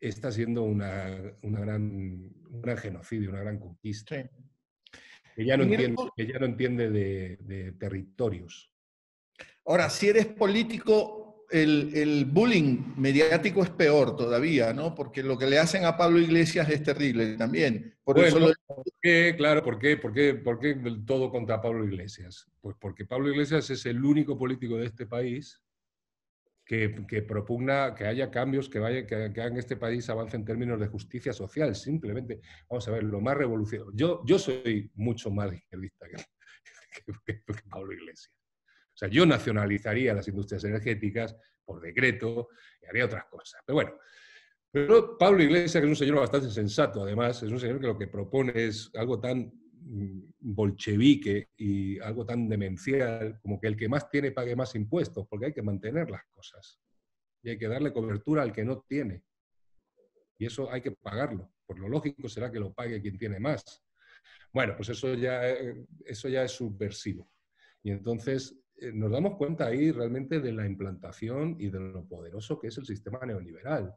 Speaker 2: está siendo una, gran, un gran genocidio, una gran conquista.
Speaker 1: Que, ya no entiende,
Speaker 2: que ya no entiende,
Speaker 1: de, territorios. Ahora, si eres político, el, bullying mediático es peor todavía, ¿no? Porque lo que le hacen a Pablo Iglesias es terrible también. Por
Speaker 2: qué? Claro, ¿por qué? ¿por qué? ¿por qué todo contra Pablo Iglesias? Pues porque Pablo Iglesias es el único político de este país que, propugna que haya cambios que, vaya, que, este país avance en términos de justicia social. Simplemente, vamos a ver, lo más revolucionario. Yo, yo soy mucho más izquierdista [LAUGHS] que, Pablo Iglesias. O sea, yo nacionalizaría las industrias energéticas por decreto y haría otras cosas. Pero bueno, pero Pablo Iglesias, que es un señor bastante sensato, además, es un señor que lo que propone es algo tan mm, bolchevique y algo tan demencial como que el que más tiene pague más impuestos, porque hay que mantener las cosas y hay que darle cobertura al que no tiene. Y eso hay que pagarlo. Por lo lógico será que lo pague quien tiene más. Bueno, pues eso ya, eh, eso ya es subversivo. Y entonces eh, nos damos cuenta ahí realmente de la implantación y de lo poderoso que es el sistema neoliberal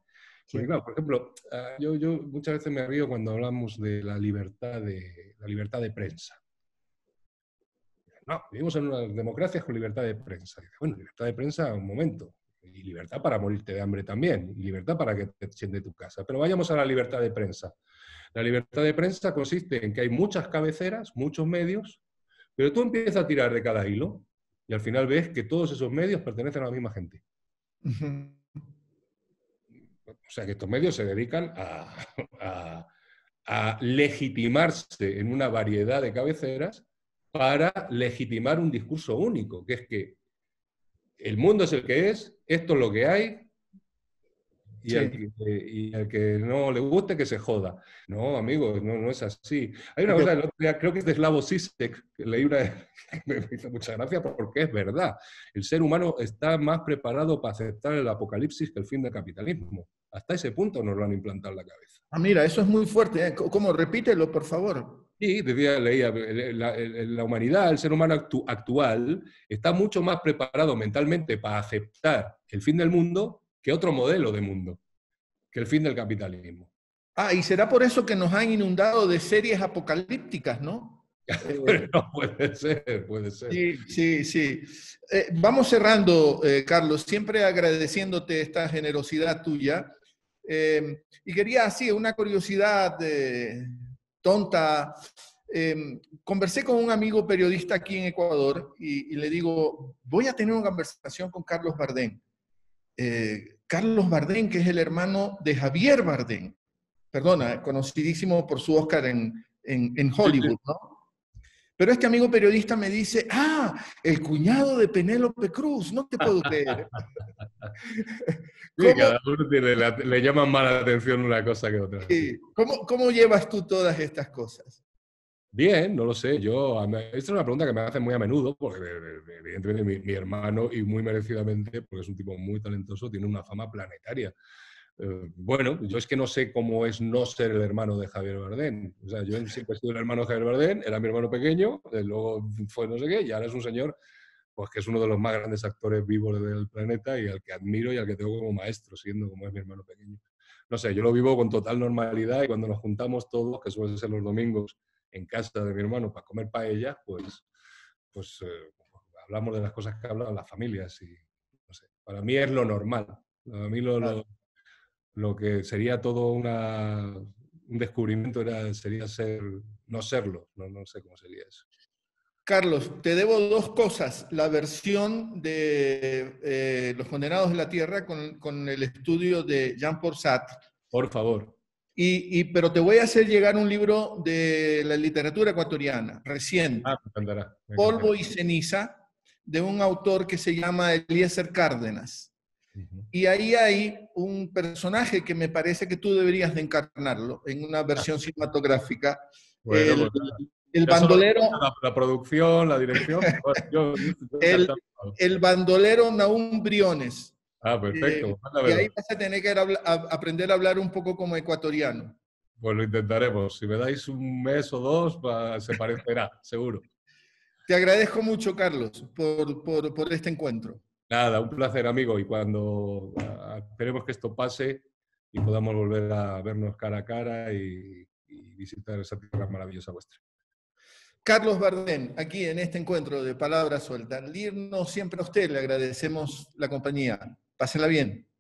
Speaker 2: por ejemplo, ah, yo, muchas veces me río cuando hablamos de la libertad de, la libertad de prensa. No, vivimos en unas democracias con libertad de prensa. Bueno, libertad de prensa, un momento. Y libertad para morirte de hambre también. Y libertad para que te echen tu casa. Pero vayamos a la libertad de prensa. La libertad de prensa consiste en que hay muchas cabeceras, muchos medios, pero tú empiezas a tirar de cada hilo y al final ves que todos esos medios pertenecen a la misma gente. O sea, que estos medios se dedican [LAUGHS] a, a legitimarse en una variedad de cabeceras para legitimar un discurso único, que es que el mundo es el que es, esto es lo que hay, y, el que, no le guste que se joda. No, amigos, no, es así. Hay una cosa, creo que es de Slavo Sisek, que leí una que [LAUGHS] me hizo mucha gracia porque es verdad. El ser humano está más preparado para aceptar el apocalipsis que el fin del capitalismo. Hasta ese punto nos lo han implantado en la cabeza. Ah, mira, eso es muy
Speaker 1: fuerte. ¿eh? ¿Cómo? Repítelo, por favor.
Speaker 2: Sí, decía, leía, la, humanidad, el ser humano actual, está mucho más preparado mentalmente para aceptar el fin del mundo que otro modelo de mundo, que el fin del capitalismo.
Speaker 1: Ah, y será por eso que nos han inundado de series apocalípticas, ¿no? [LAUGHS]
Speaker 2: Eh, no puede ser,
Speaker 1: puede ser. Sí, sí, sí. Eh, vamos cerrando, eh, Carlos, siempre agradeciéndote esta generosidad tuya. Em, y quería, así, una curiosidad tonta. Em, conversé con un amigo periodista aquí en Ecuador y, y le digo, voy a tener una conversación con Carlos Bardén. Eh, Carlos Bardén, que es el hermano de Javier Bardén, perdona, conocidísimo por su Oscar en, Hollywood, ¿no? Pero este amigo periodista me dice, ah, el cuñado de Penélope Cruz, no te puedo creer. [LAUGHS]
Speaker 2: [LAUGHS] cada uno le llaman más la atención una cosa que otra.
Speaker 1: ¿Cómo, ¿Cómo llevas tú todas estas cosas?
Speaker 2: Bien, no lo sé. Yo, esta es una pregunta que me hacen muy a menudo, porque evidentemente mi, hermano, y muy merecidamente, porque es un tipo muy talentoso, tiene una fama planetaria. Eh, bueno, yo es que no sé cómo es no ser el hermano de Javier Bardén. O yo siempre he sido el hermano de Javier Bardén, era mi hermano pequeño, eh, luego fue no sé qué, y ahora es un señor pues que es uno de los más grandes actores vivos del planeta y al que admiro y al que tengo como maestro, siendo como es mi hermano pequeño. No sé, yo lo vivo con total normalidad y cuando nos juntamos todos, que suele ser los domingos, en casa de mi hermano para comer paella, pues, pues eh, hablamos de las cosas que hablan las familias y para mí es lo normal. para mí lo, que sería todo una, un descubrimiento sería ser, no serlo, no, sé cómo sería eso.
Speaker 1: Carlos, te debo dos cosas. La versión de eh, Los Condenados de la Tierra con, el estudio de Jean Sartre. Por favor. Y, pero te voy a hacer llegar un libro de la literatura ecuatoriana, reciente, ah, Polvo y Ceniza, de un autor que se llama Eliezer Cárdenas. Y ahí hay un personaje que me parece que tú deberías de encarnarlo en una versión ah. cinematográfica.
Speaker 2: el,
Speaker 1: bandolero... La, producción, la dirección. [LAUGHS] el, bandolero Naúm Briones Ah, perfecto. Eh, y ahí vas a tener que aprender a hablar un poco como ecuatoriano.
Speaker 2: Pues lo intentaremos. Si me dais un mes o dos, se parecerá, [LAUGHS] seguro. Te
Speaker 1: agradezco mucho, Carlos, por, por, por, este encuentro.
Speaker 2: Nada, un placer, amigo. Y cuando ah, esperemos que esto pase y podamos volver a vernos cara a cara y, visitar esa tierra maravillosa vuestra.
Speaker 1: Carlos Bardén, aquí en este encuentro de Palabras Sueltas. irnos siempre a usted le agradecemos la compañía. Pásenla bien.